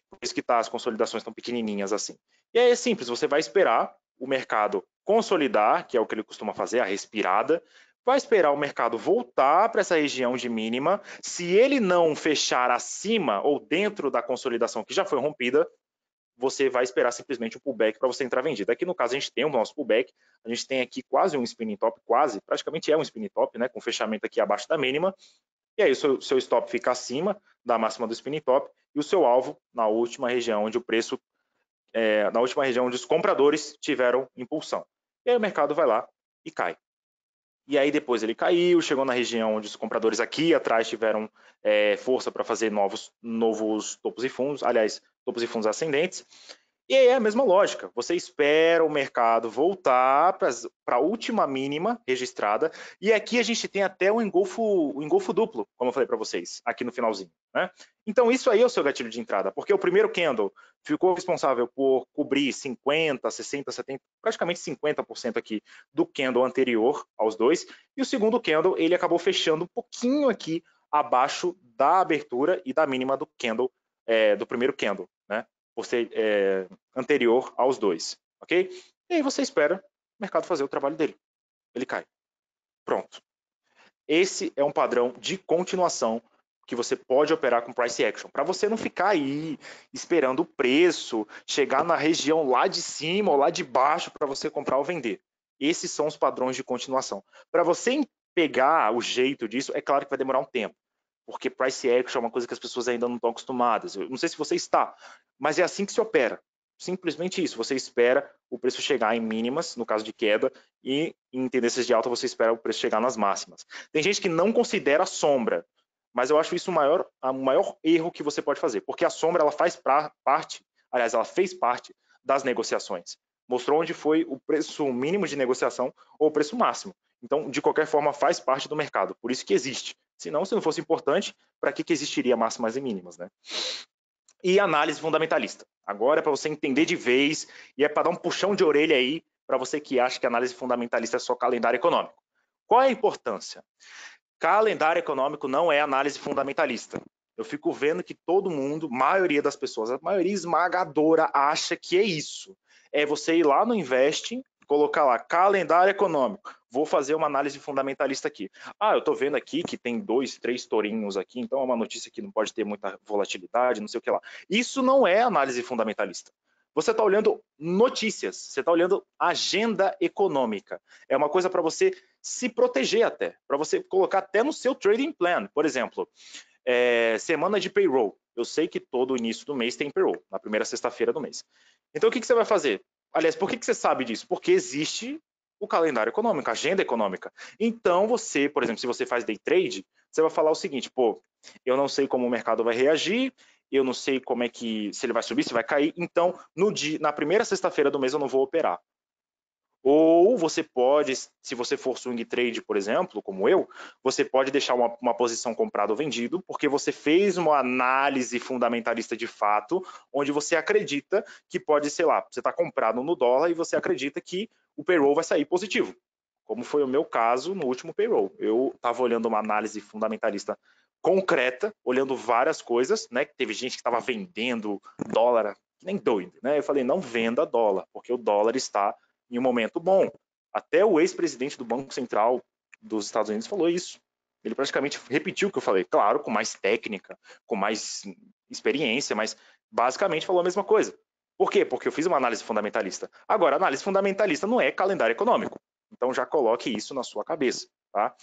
Por isso que tá, as consolidações estão pequenininhas assim. E aí é simples, você vai esperar o mercado consolidar, que é o que ele costuma fazer, a respirada, vai esperar o mercado voltar para essa região de mínima. Se ele não fechar acima ou dentro da consolidação que já foi rompida, você vai esperar simplesmente o pullback para você entrar vendido. Aqui no caso a gente tem o nosso pullback, a gente tem aqui quase um spinning top, quase, praticamente é um spinning top, né, com fechamento aqui abaixo da mínima, e aí o seu, seu stop fica acima da máxima do spinning top e o seu alvo na última região onde o preço, é, na última região onde os compradores tiveram impulsão. E aí o mercado vai lá e cai. E aí depois ele caiu, chegou na região onde os compradores aqui atrás tiveram é, força para fazer novos, novos topos e fundos. Aliás, topos e fundos ascendentes. E aí é a mesma lógica, você espera o mercado voltar para a última mínima registrada, e aqui a gente tem até o engolfo, um engolfo duplo, como eu falei para vocês, aqui no finalzinho. Né? Então isso aí é o seu gatilho de entrada, porque o primeiro candle ficou responsável por cobrir 50%, 60%, 70%, praticamente 50% aqui do candle anterior aos dois, e o segundo candle ele acabou fechando um pouquinho aqui abaixo da abertura e da mínima do candle é, do primeiro candle, né? Por ser é, anterior aos dois, ok? E aí você espera o mercado fazer o trabalho dele. Ele cai. Pronto. Esse é um padrão de continuação que você pode operar com price action, para você não ficar aí esperando o preço chegar na região lá de cima ou lá de baixo para você comprar ou vender. Esses são os padrões de continuação. Para você pegar o jeito disso, é claro que vai demorar um tempo porque price action é uma coisa que as pessoas ainda não estão acostumadas. Eu não sei se você está, mas é assim que se opera. Simplesmente isso, você espera o preço chegar em mínimas, no caso de queda, e em tendências de alta você espera o preço chegar nas máximas. Tem gente que não considera a sombra, mas eu acho isso o maior, o maior erro que você pode fazer, porque a sombra ela faz pra, parte, aliás, ela fez parte das negociações. Mostrou onde foi o preço mínimo de negociação ou o preço máximo. Então, de qualquer forma, faz parte do mercado, por isso que existe. Senão, se não fosse importante, para que, que existiria máximas e mínimas, né? E análise fundamentalista. Agora é para você entender de vez e é para dar um puxão de orelha aí para você que acha que análise fundamentalista é só calendário econômico. Qual é a importância? Calendário econômico não é análise fundamentalista. Eu fico vendo que todo mundo, maioria das pessoas, a maioria esmagadora acha que é isso. É você ir lá no investe colocar lá calendário econômico. Vou fazer uma análise fundamentalista aqui. Ah, eu estou vendo aqui que tem dois, três tourinhos aqui, então é uma notícia que não pode ter muita volatilidade, não sei o que lá. Isso não é análise fundamentalista. Você está olhando notícias, você está olhando agenda econômica. É uma coisa para você se proteger até, para você colocar até no seu trading plan. Por exemplo, é, semana de payroll. Eu sei que todo início do mês tem payroll, na primeira sexta-feira do mês. Então, o que, que você vai fazer? Aliás, por que, que você sabe disso? Porque existe o calendário econômico, a agenda econômica. Então, você, por exemplo, se você faz day trade, você vai falar o seguinte, pô, eu não sei como o mercado vai reagir, eu não sei como é que, se ele vai subir, se vai cair, então, no dia, na primeira sexta-feira do mês eu não vou operar. Ou você pode, se você for swing trade, por exemplo, como eu, você pode deixar uma, uma posição comprada ou vendida porque você fez uma análise fundamentalista de fato, onde você acredita que pode, sei lá, você está comprado no dólar e você acredita que o payroll vai sair positivo, como foi o meu caso no último payroll. Eu estava olhando uma análise fundamentalista concreta, olhando várias coisas, né? Teve gente que estava vendendo dólar, nem doido, né? Eu falei, não venda dólar, porque o dólar está em um momento bom. Até o ex-presidente do Banco Central dos Estados Unidos falou isso. Ele praticamente repetiu o que eu falei, claro, com mais técnica, com mais experiência, mas basicamente falou a mesma coisa. Por quê? Porque eu fiz uma análise fundamentalista. Agora, análise fundamentalista não é calendário econômico. Então já coloque isso na sua cabeça, tá?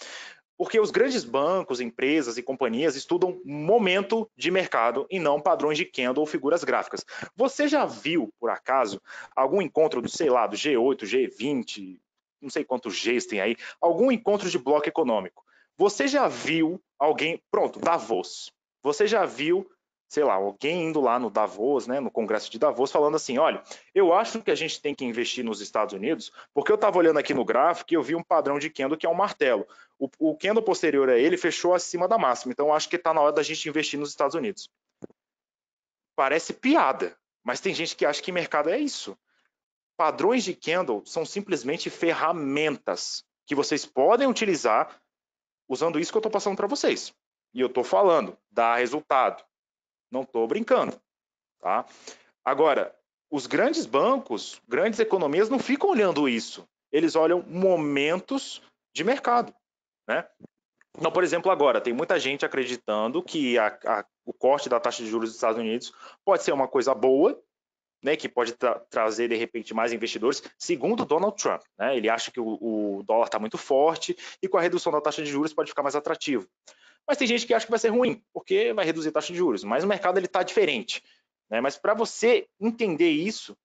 Porque os grandes bancos, empresas e companhias estudam momento de mercado e não padrões de candle ou figuras gráficas. Você já viu, por acaso, algum encontro do, sei lá, do G8, G20, não sei quantos Gs tem aí, algum encontro de bloco econômico? Você já viu alguém, pronto, Davos. Você já viu sei lá, alguém indo lá no Davos, né, no Congresso de Davos, falando assim, olha, eu acho que a gente tem que investir nos Estados Unidos, porque eu estava olhando aqui no gráfico e eu vi um padrão de candle que é um martelo. O, o candle posterior a ele fechou acima da máxima, então acho que está na hora da gente investir nos Estados Unidos. Parece piada, mas tem gente que acha que mercado é isso. Padrões de candle são simplesmente ferramentas que vocês podem utilizar usando isso que eu estou passando para vocês. E eu estou falando, dá resultado, não estou brincando. Tá? Agora, os grandes bancos, grandes economias não ficam olhando isso. Eles olham momentos de mercado. Né? Então, por exemplo, agora, tem muita gente acreditando que a, a, o corte da taxa de juros dos Estados Unidos pode ser uma coisa boa, né, que pode tra trazer, de repente, mais investidores, segundo Donald Trump. Né? Ele acha que o, o dólar está muito forte e com a redução da taxa de juros pode ficar mais atrativo. Mas tem gente que acha que vai ser ruim, porque vai reduzir a taxa de juros. Mas o mercado está diferente. Né? Mas para você entender isso,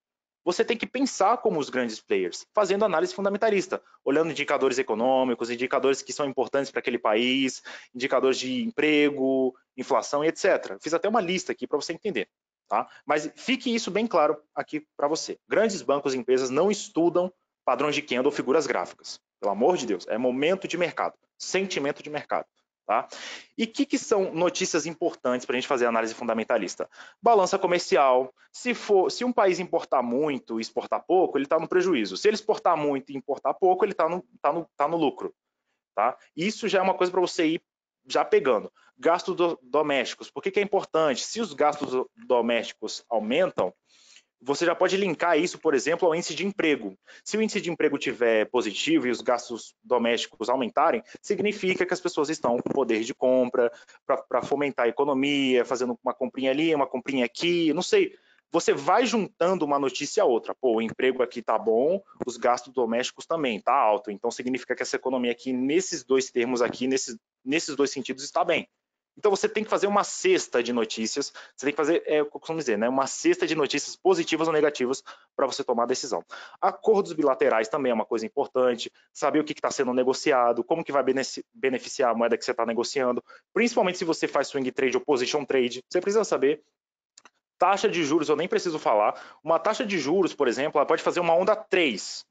você tem que pensar como os grandes players, fazendo análise fundamentalista, olhando indicadores econômicos, indicadores que são importantes para aquele país, indicadores de emprego, inflação e etc. Fiz até uma lista aqui para você entender. Tá? Mas fique isso bem claro aqui para você. Grandes bancos e empresas não estudam padrões de queda ou figuras gráficas. Pelo amor de Deus, é momento de mercado, sentimento de mercado. Tá? E o que, que, são notícias importantes para a gente fazer análise fundamentalista? Balança comercial. Se, for, se um país importar muito e exportar pouco, ele está no prejuízo. Se ele exportar muito e importar pouco, ele está no, tá no, tá no lucro. Tá? Isso já é uma coisa para você ir já pegando. Gastos do, domésticos. Por que, que é importante? Se os gastos domésticos aumentam, você já pode linkar isso, por exemplo, ao índice de emprego. Se o índice de emprego tiver positivo e os gastos domésticos aumentarem, significa que as pessoas estão com poder de compra para fomentar a economia, fazendo uma comprinha ali, uma comprinha aqui, não sei. Você vai juntando uma notícia a outra. Pô, o emprego aqui tá bom, os gastos domésticos também tá alto. Então significa que essa economia aqui, nesses dois termos aqui, nesses, nesses dois sentidos, está bem. Então você tem que fazer uma cesta de notícias, você tem que fazer, é, eu costumo dizer, né, uma cesta de notícias positivas ou negativas para você tomar a decisão. Acordos bilaterais também é uma coisa importante, saber o que está sendo negociado, como que vai beneficiar a moeda que você está negociando, principalmente se você faz swing trade ou position trade, você precisa saber taxa de juros, eu nem preciso falar, uma taxa de juros, por exemplo, ela pode fazer uma onda 3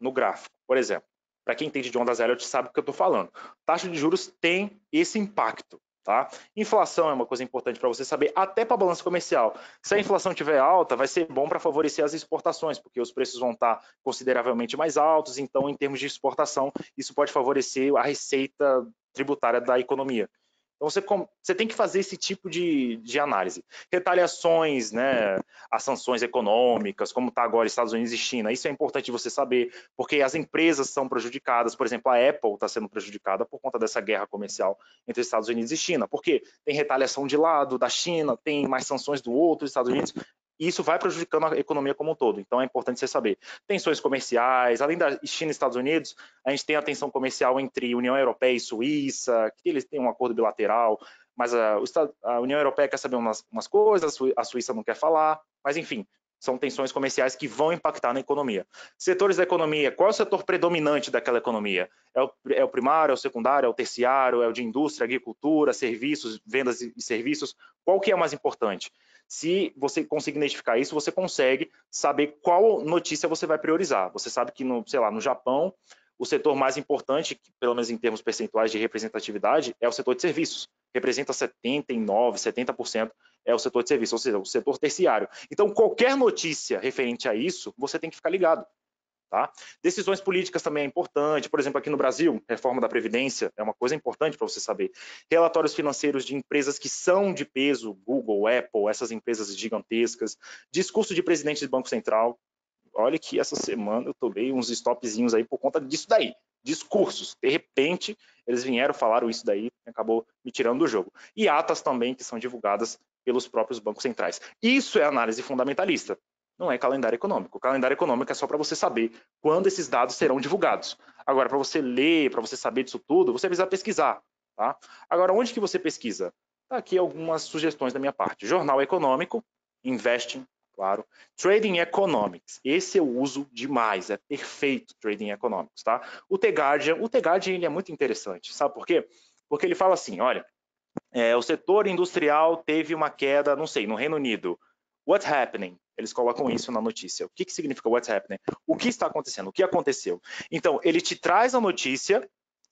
no gráfico, por exemplo. Para quem entende de onda zero, sabe o que eu estou falando. Taxa de juros tem esse impacto. Tá? Inflação é uma coisa importante para você saber, até para a balança comercial. Se a inflação estiver alta, vai ser bom para favorecer as exportações, porque os preços vão estar tá consideravelmente mais altos, então, em termos de exportação, isso pode favorecer a receita tributária da economia. Então você, você tem que fazer esse tipo de, de análise. Retaliações, né, as sanções econômicas, como está agora Estados Unidos e China, isso é importante você saber, porque as empresas são prejudicadas, por exemplo, a Apple está sendo prejudicada por conta dessa guerra comercial entre Estados Unidos e China, porque tem retaliação de lado da China, tem mais sanções do outro, dos Estados Unidos, e isso vai prejudicando a economia como um todo. Então é importante você saber. Tensões comerciais, além da China e Estados Unidos, a gente tem a tensão comercial entre União Europeia e Suíça, que eles têm um acordo bilateral, mas a, a União Europeia quer saber umas, umas coisas, a Suíça não quer falar, mas enfim, são tensões comerciais que vão impactar na economia. Setores da economia, qual é o setor predominante daquela economia? É o, é o, primário, é o secundário, é o terciário, é o de indústria, agricultura, serviços, vendas e serviços? Qual que é o mais importante? Se você conseguir identificar isso, você consegue saber qual notícia você vai priorizar. Você sabe que, no, sei lá, no Japão, o setor mais importante, pelo menos em termos percentuais de representatividade, é o setor de serviços. Representa 79%, 70% é o setor de serviços, ou seja, o setor terciário. Então, qualquer notícia referente a isso, você tem que ficar ligado. Tá? Decisões políticas também é importante, por exemplo, aqui no Brasil, reforma da Previdência é uma coisa importante para você saber. Relatórios financeiros de empresas que são de peso, Google, Apple, essas empresas gigantescas. Discurso de presidente do Banco Central. Olha que essa semana eu tomei uns stopzinhos aí por conta disso daí. Discursos. De repente, eles vieram, falaram isso daí, acabou me tirando do jogo. E atas também que são divulgadas pelos próprios bancos centrais. Isso é análise fundamentalista não é calendário econômico. O calendário econômico é só para você saber quando esses dados serão divulgados. Agora, para você ler, para você saber disso tudo, você precisa pesquisar. Tá? Agora, onde que você pesquisa? Tá aqui algumas sugestões da minha parte. Jornal Econômico, Investing, claro. Trading Economics, esse eu uso demais, é perfeito Trading Economics, tá? O The Guardian, o The Guardian ele é muito interessante, sabe por quê? Porque ele fala assim, olha, é, o setor industrial teve uma queda, não sei, no Reino Unido. What's happening? Eles colocam isso na notícia. O que, que significa what's happening? Né? O que está acontecendo? O que aconteceu? Então, ele te traz a notícia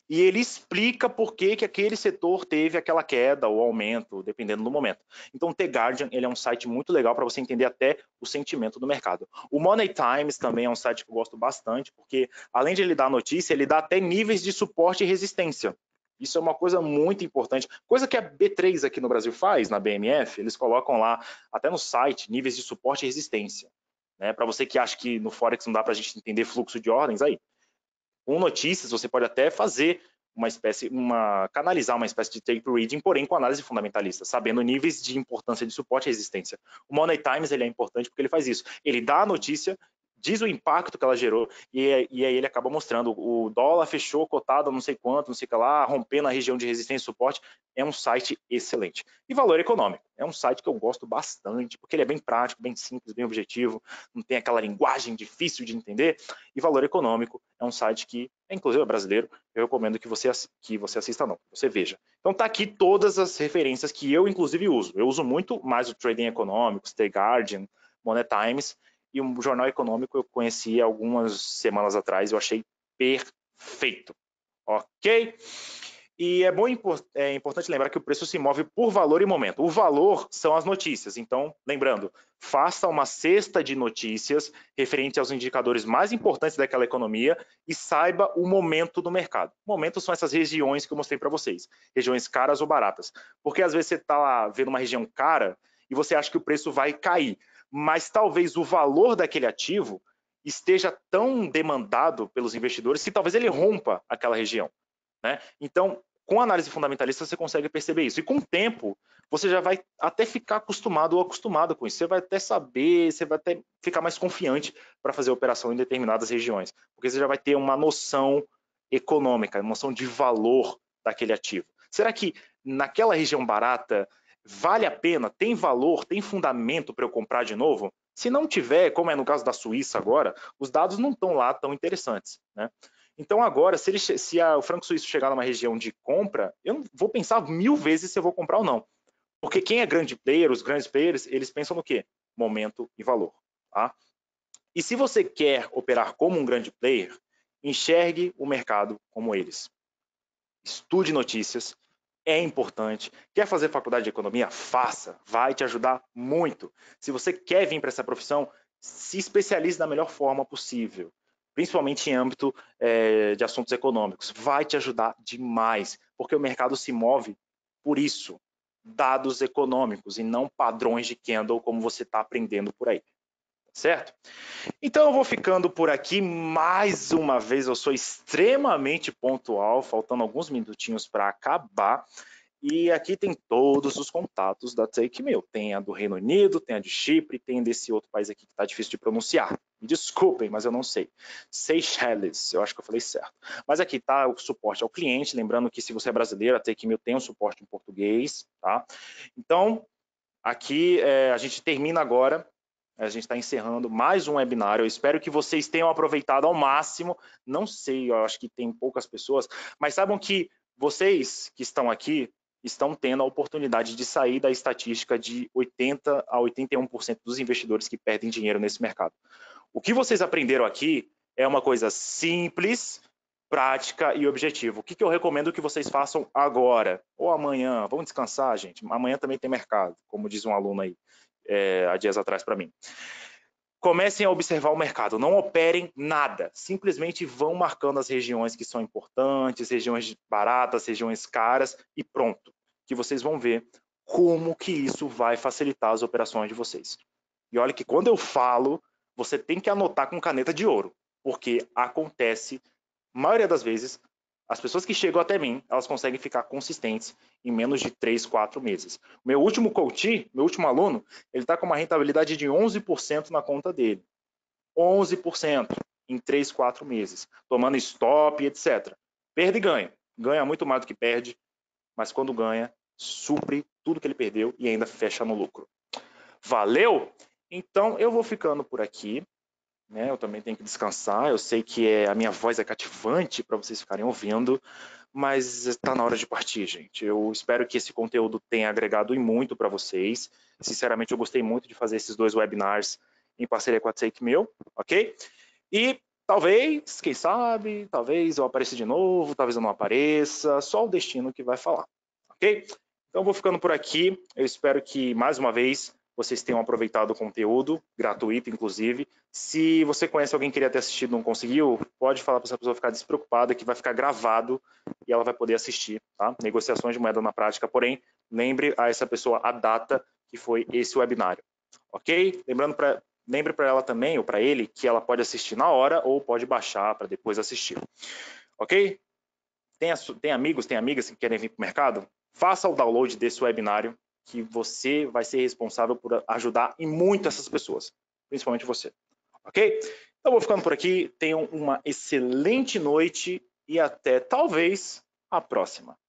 e ele explica por que, que aquele setor teve aquela queda ou aumento, dependendo do momento. Então, o The Guardian ele é um site muito legal para você entender até o sentimento do mercado. O Money Times também é um site que eu gosto bastante, porque além de ele dar notícia, ele dá até níveis de suporte e resistência. Isso é uma coisa muito importante, coisa que a B3 aqui no Brasil faz, na BMF, eles colocam lá, até no site, níveis de suporte e resistência. Né? Para você que acha que no Forex não dá para a gente entender fluxo de ordens, aí, com notícias você pode até fazer uma espécie, uma canalizar uma espécie de tape reading, porém com análise fundamentalista, sabendo níveis de importância de suporte e resistência. O Money Times ele é importante porque ele faz isso. Ele dá a notícia diz o impacto que ela gerou, e, e aí ele acaba mostrando, o dólar fechou cotado não sei quanto, não sei o que lá, rompendo a região de resistência e suporte, é um site excelente. E valor econômico, é um site que eu gosto bastante, porque ele é bem prático, bem simples, bem objetivo, não tem aquela linguagem difícil de entender, e valor econômico é um site que, inclusive é brasileiro, eu recomendo que você, que você assista não, que você veja. Então tá aqui todas as referências que eu inclusive uso, eu uso muito mais o Trading Econômico, The Guardian, Money Times, e um jornal econômico eu conheci algumas semanas atrás, eu achei perfeito. Ok? E é bom é importante lembrar que o preço se move por valor e momento. O valor são as notícias. Então, lembrando, faça uma cesta de notícias referente aos indicadores mais importantes daquela economia e saiba o momento do mercado. Momentos são essas regiões que eu mostrei para vocês, regiões caras ou baratas. Porque às vezes você está vendo uma região cara e você acha que o preço vai cair mas talvez o valor daquele ativo esteja tão demandado pelos investidores que talvez ele rompa aquela região. Né? Então, com análise fundamentalista, você consegue perceber isso. E com o tempo, você já vai até ficar acostumado ou acostumado com isso. Você vai até saber, você vai até ficar mais confiante para fazer operação em determinadas regiões, porque você já vai ter uma noção econômica, noção de valor daquele ativo. Será que naquela região barata Vale a pena? Tem valor? Tem fundamento para eu comprar de novo? Se não tiver, como é no caso da Suíça agora, os dados não estão lá tão interessantes. Né? Então agora, se, ele, se a, o franco suíço chegar numa região de compra, eu vou pensar mil vezes se eu vou comprar ou não. Porque quem é grande player, os grandes players, eles pensam no quê? Momento e valor. Tá? E se você quer operar como um grande player, enxergue o mercado como eles. Estude notícias, é importante. Quer fazer faculdade de economia? Faça, vai te ajudar muito. Se você quer vir para essa profissão, se especialize da melhor forma possível, principalmente em âmbito é, de assuntos econômicos. Vai te ajudar demais, porque o mercado se move por isso, dados econômicos e não padrões de candle como você está aprendendo por aí certo? Então eu vou ficando por aqui mais uma vez. Eu sou extremamente pontual, faltando alguns minutinhos para acabar. E aqui tem todos os contatos da Take Tem a do Reino Unido, tem a de Chipre, tem desse outro país aqui que está difícil de pronunciar. Me desculpem, mas eu não sei. Seychelles, eu acho que eu falei certo. Mas aqui está o suporte ao cliente. Lembrando que se você é brasileiro, a Take tem um suporte em português, tá? Então, aqui é, a gente termina agora a gente está encerrando mais um webinar. Eu espero que vocês tenham aproveitado ao máximo. Não sei, eu acho que tem poucas pessoas, mas saibam que vocês que estão aqui estão tendo a oportunidade de sair da estatística de 80% a 81% dos investidores que perdem dinheiro nesse mercado. O que vocês aprenderam aqui é uma coisa simples, prática e objetiva. O que, que eu recomendo que vocês façam agora ou amanhã? Vamos descansar, gente. Amanhã também tem mercado, como diz um aluno aí é, há dias atrás para mim. Comecem a observar o mercado, não operem nada, simplesmente vão marcando as regiões que são importantes, regiões baratas, regiões caras e pronto, que vocês vão ver como que isso vai facilitar as operações de vocês. E olha que quando eu falo, você tem que anotar com caneta de ouro, porque acontece, maioria das vezes, as pessoas que chegam até mim, elas conseguem ficar consistentes em menos de 3, 4 meses. Meu último coach, meu último aluno, ele está com uma rentabilidade de 11% na conta dele. 11% em 3, 4 meses, tomando stop, etc. Perde, e ganha. Ganha muito mais do que perde, mas quando ganha, supre tudo que ele perdeu e ainda fecha no lucro. Valeu? Então eu vou ficando por aqui né? Eu também tenho que descansar. Eu sei que é, a minha voz é cativante para vocês ficarem ouvindo, mas está na hora de partir, gente. Eu espero que esse conteúdo tenha agregado e muito para vocês. Sinceramente, eu gostei muito de fazer esses dois webinars em parceria com a Take Meu, ok? E talvez, quem sabe, talvez eu apareça de novo, talvez eu não apareça, só o destino que vai falar, ok? Então, vou ficando por aqui. Eu espero que, mais uma vez, vocês tenham aproveitado o conteúdo, gratuito inclusive. Se você conhece alguém que queria ter assistido e não conseguiu, pode falar para essa pessoa ficar despreocupada, que vai ficar gravado e ela vai poder assistir. Tá? Negociações de moeda na prática, porém, lembre a essa pessoa a data que foi esse webinário. Ok? Lembrando para lembre para ela também, ou para ele, que ela pode assistir na hora ou pode baixar para depois assistir. Ok? Tem, tem amigos, tem amigas que querem vir para o mercado? Faça o download desse webinário que você vai ser responsável por ajudar e muito essas pessoas, principalmente você. Ok? Então vou ficando por aqui. Tenham uma excelente noite e até talvez a próxima.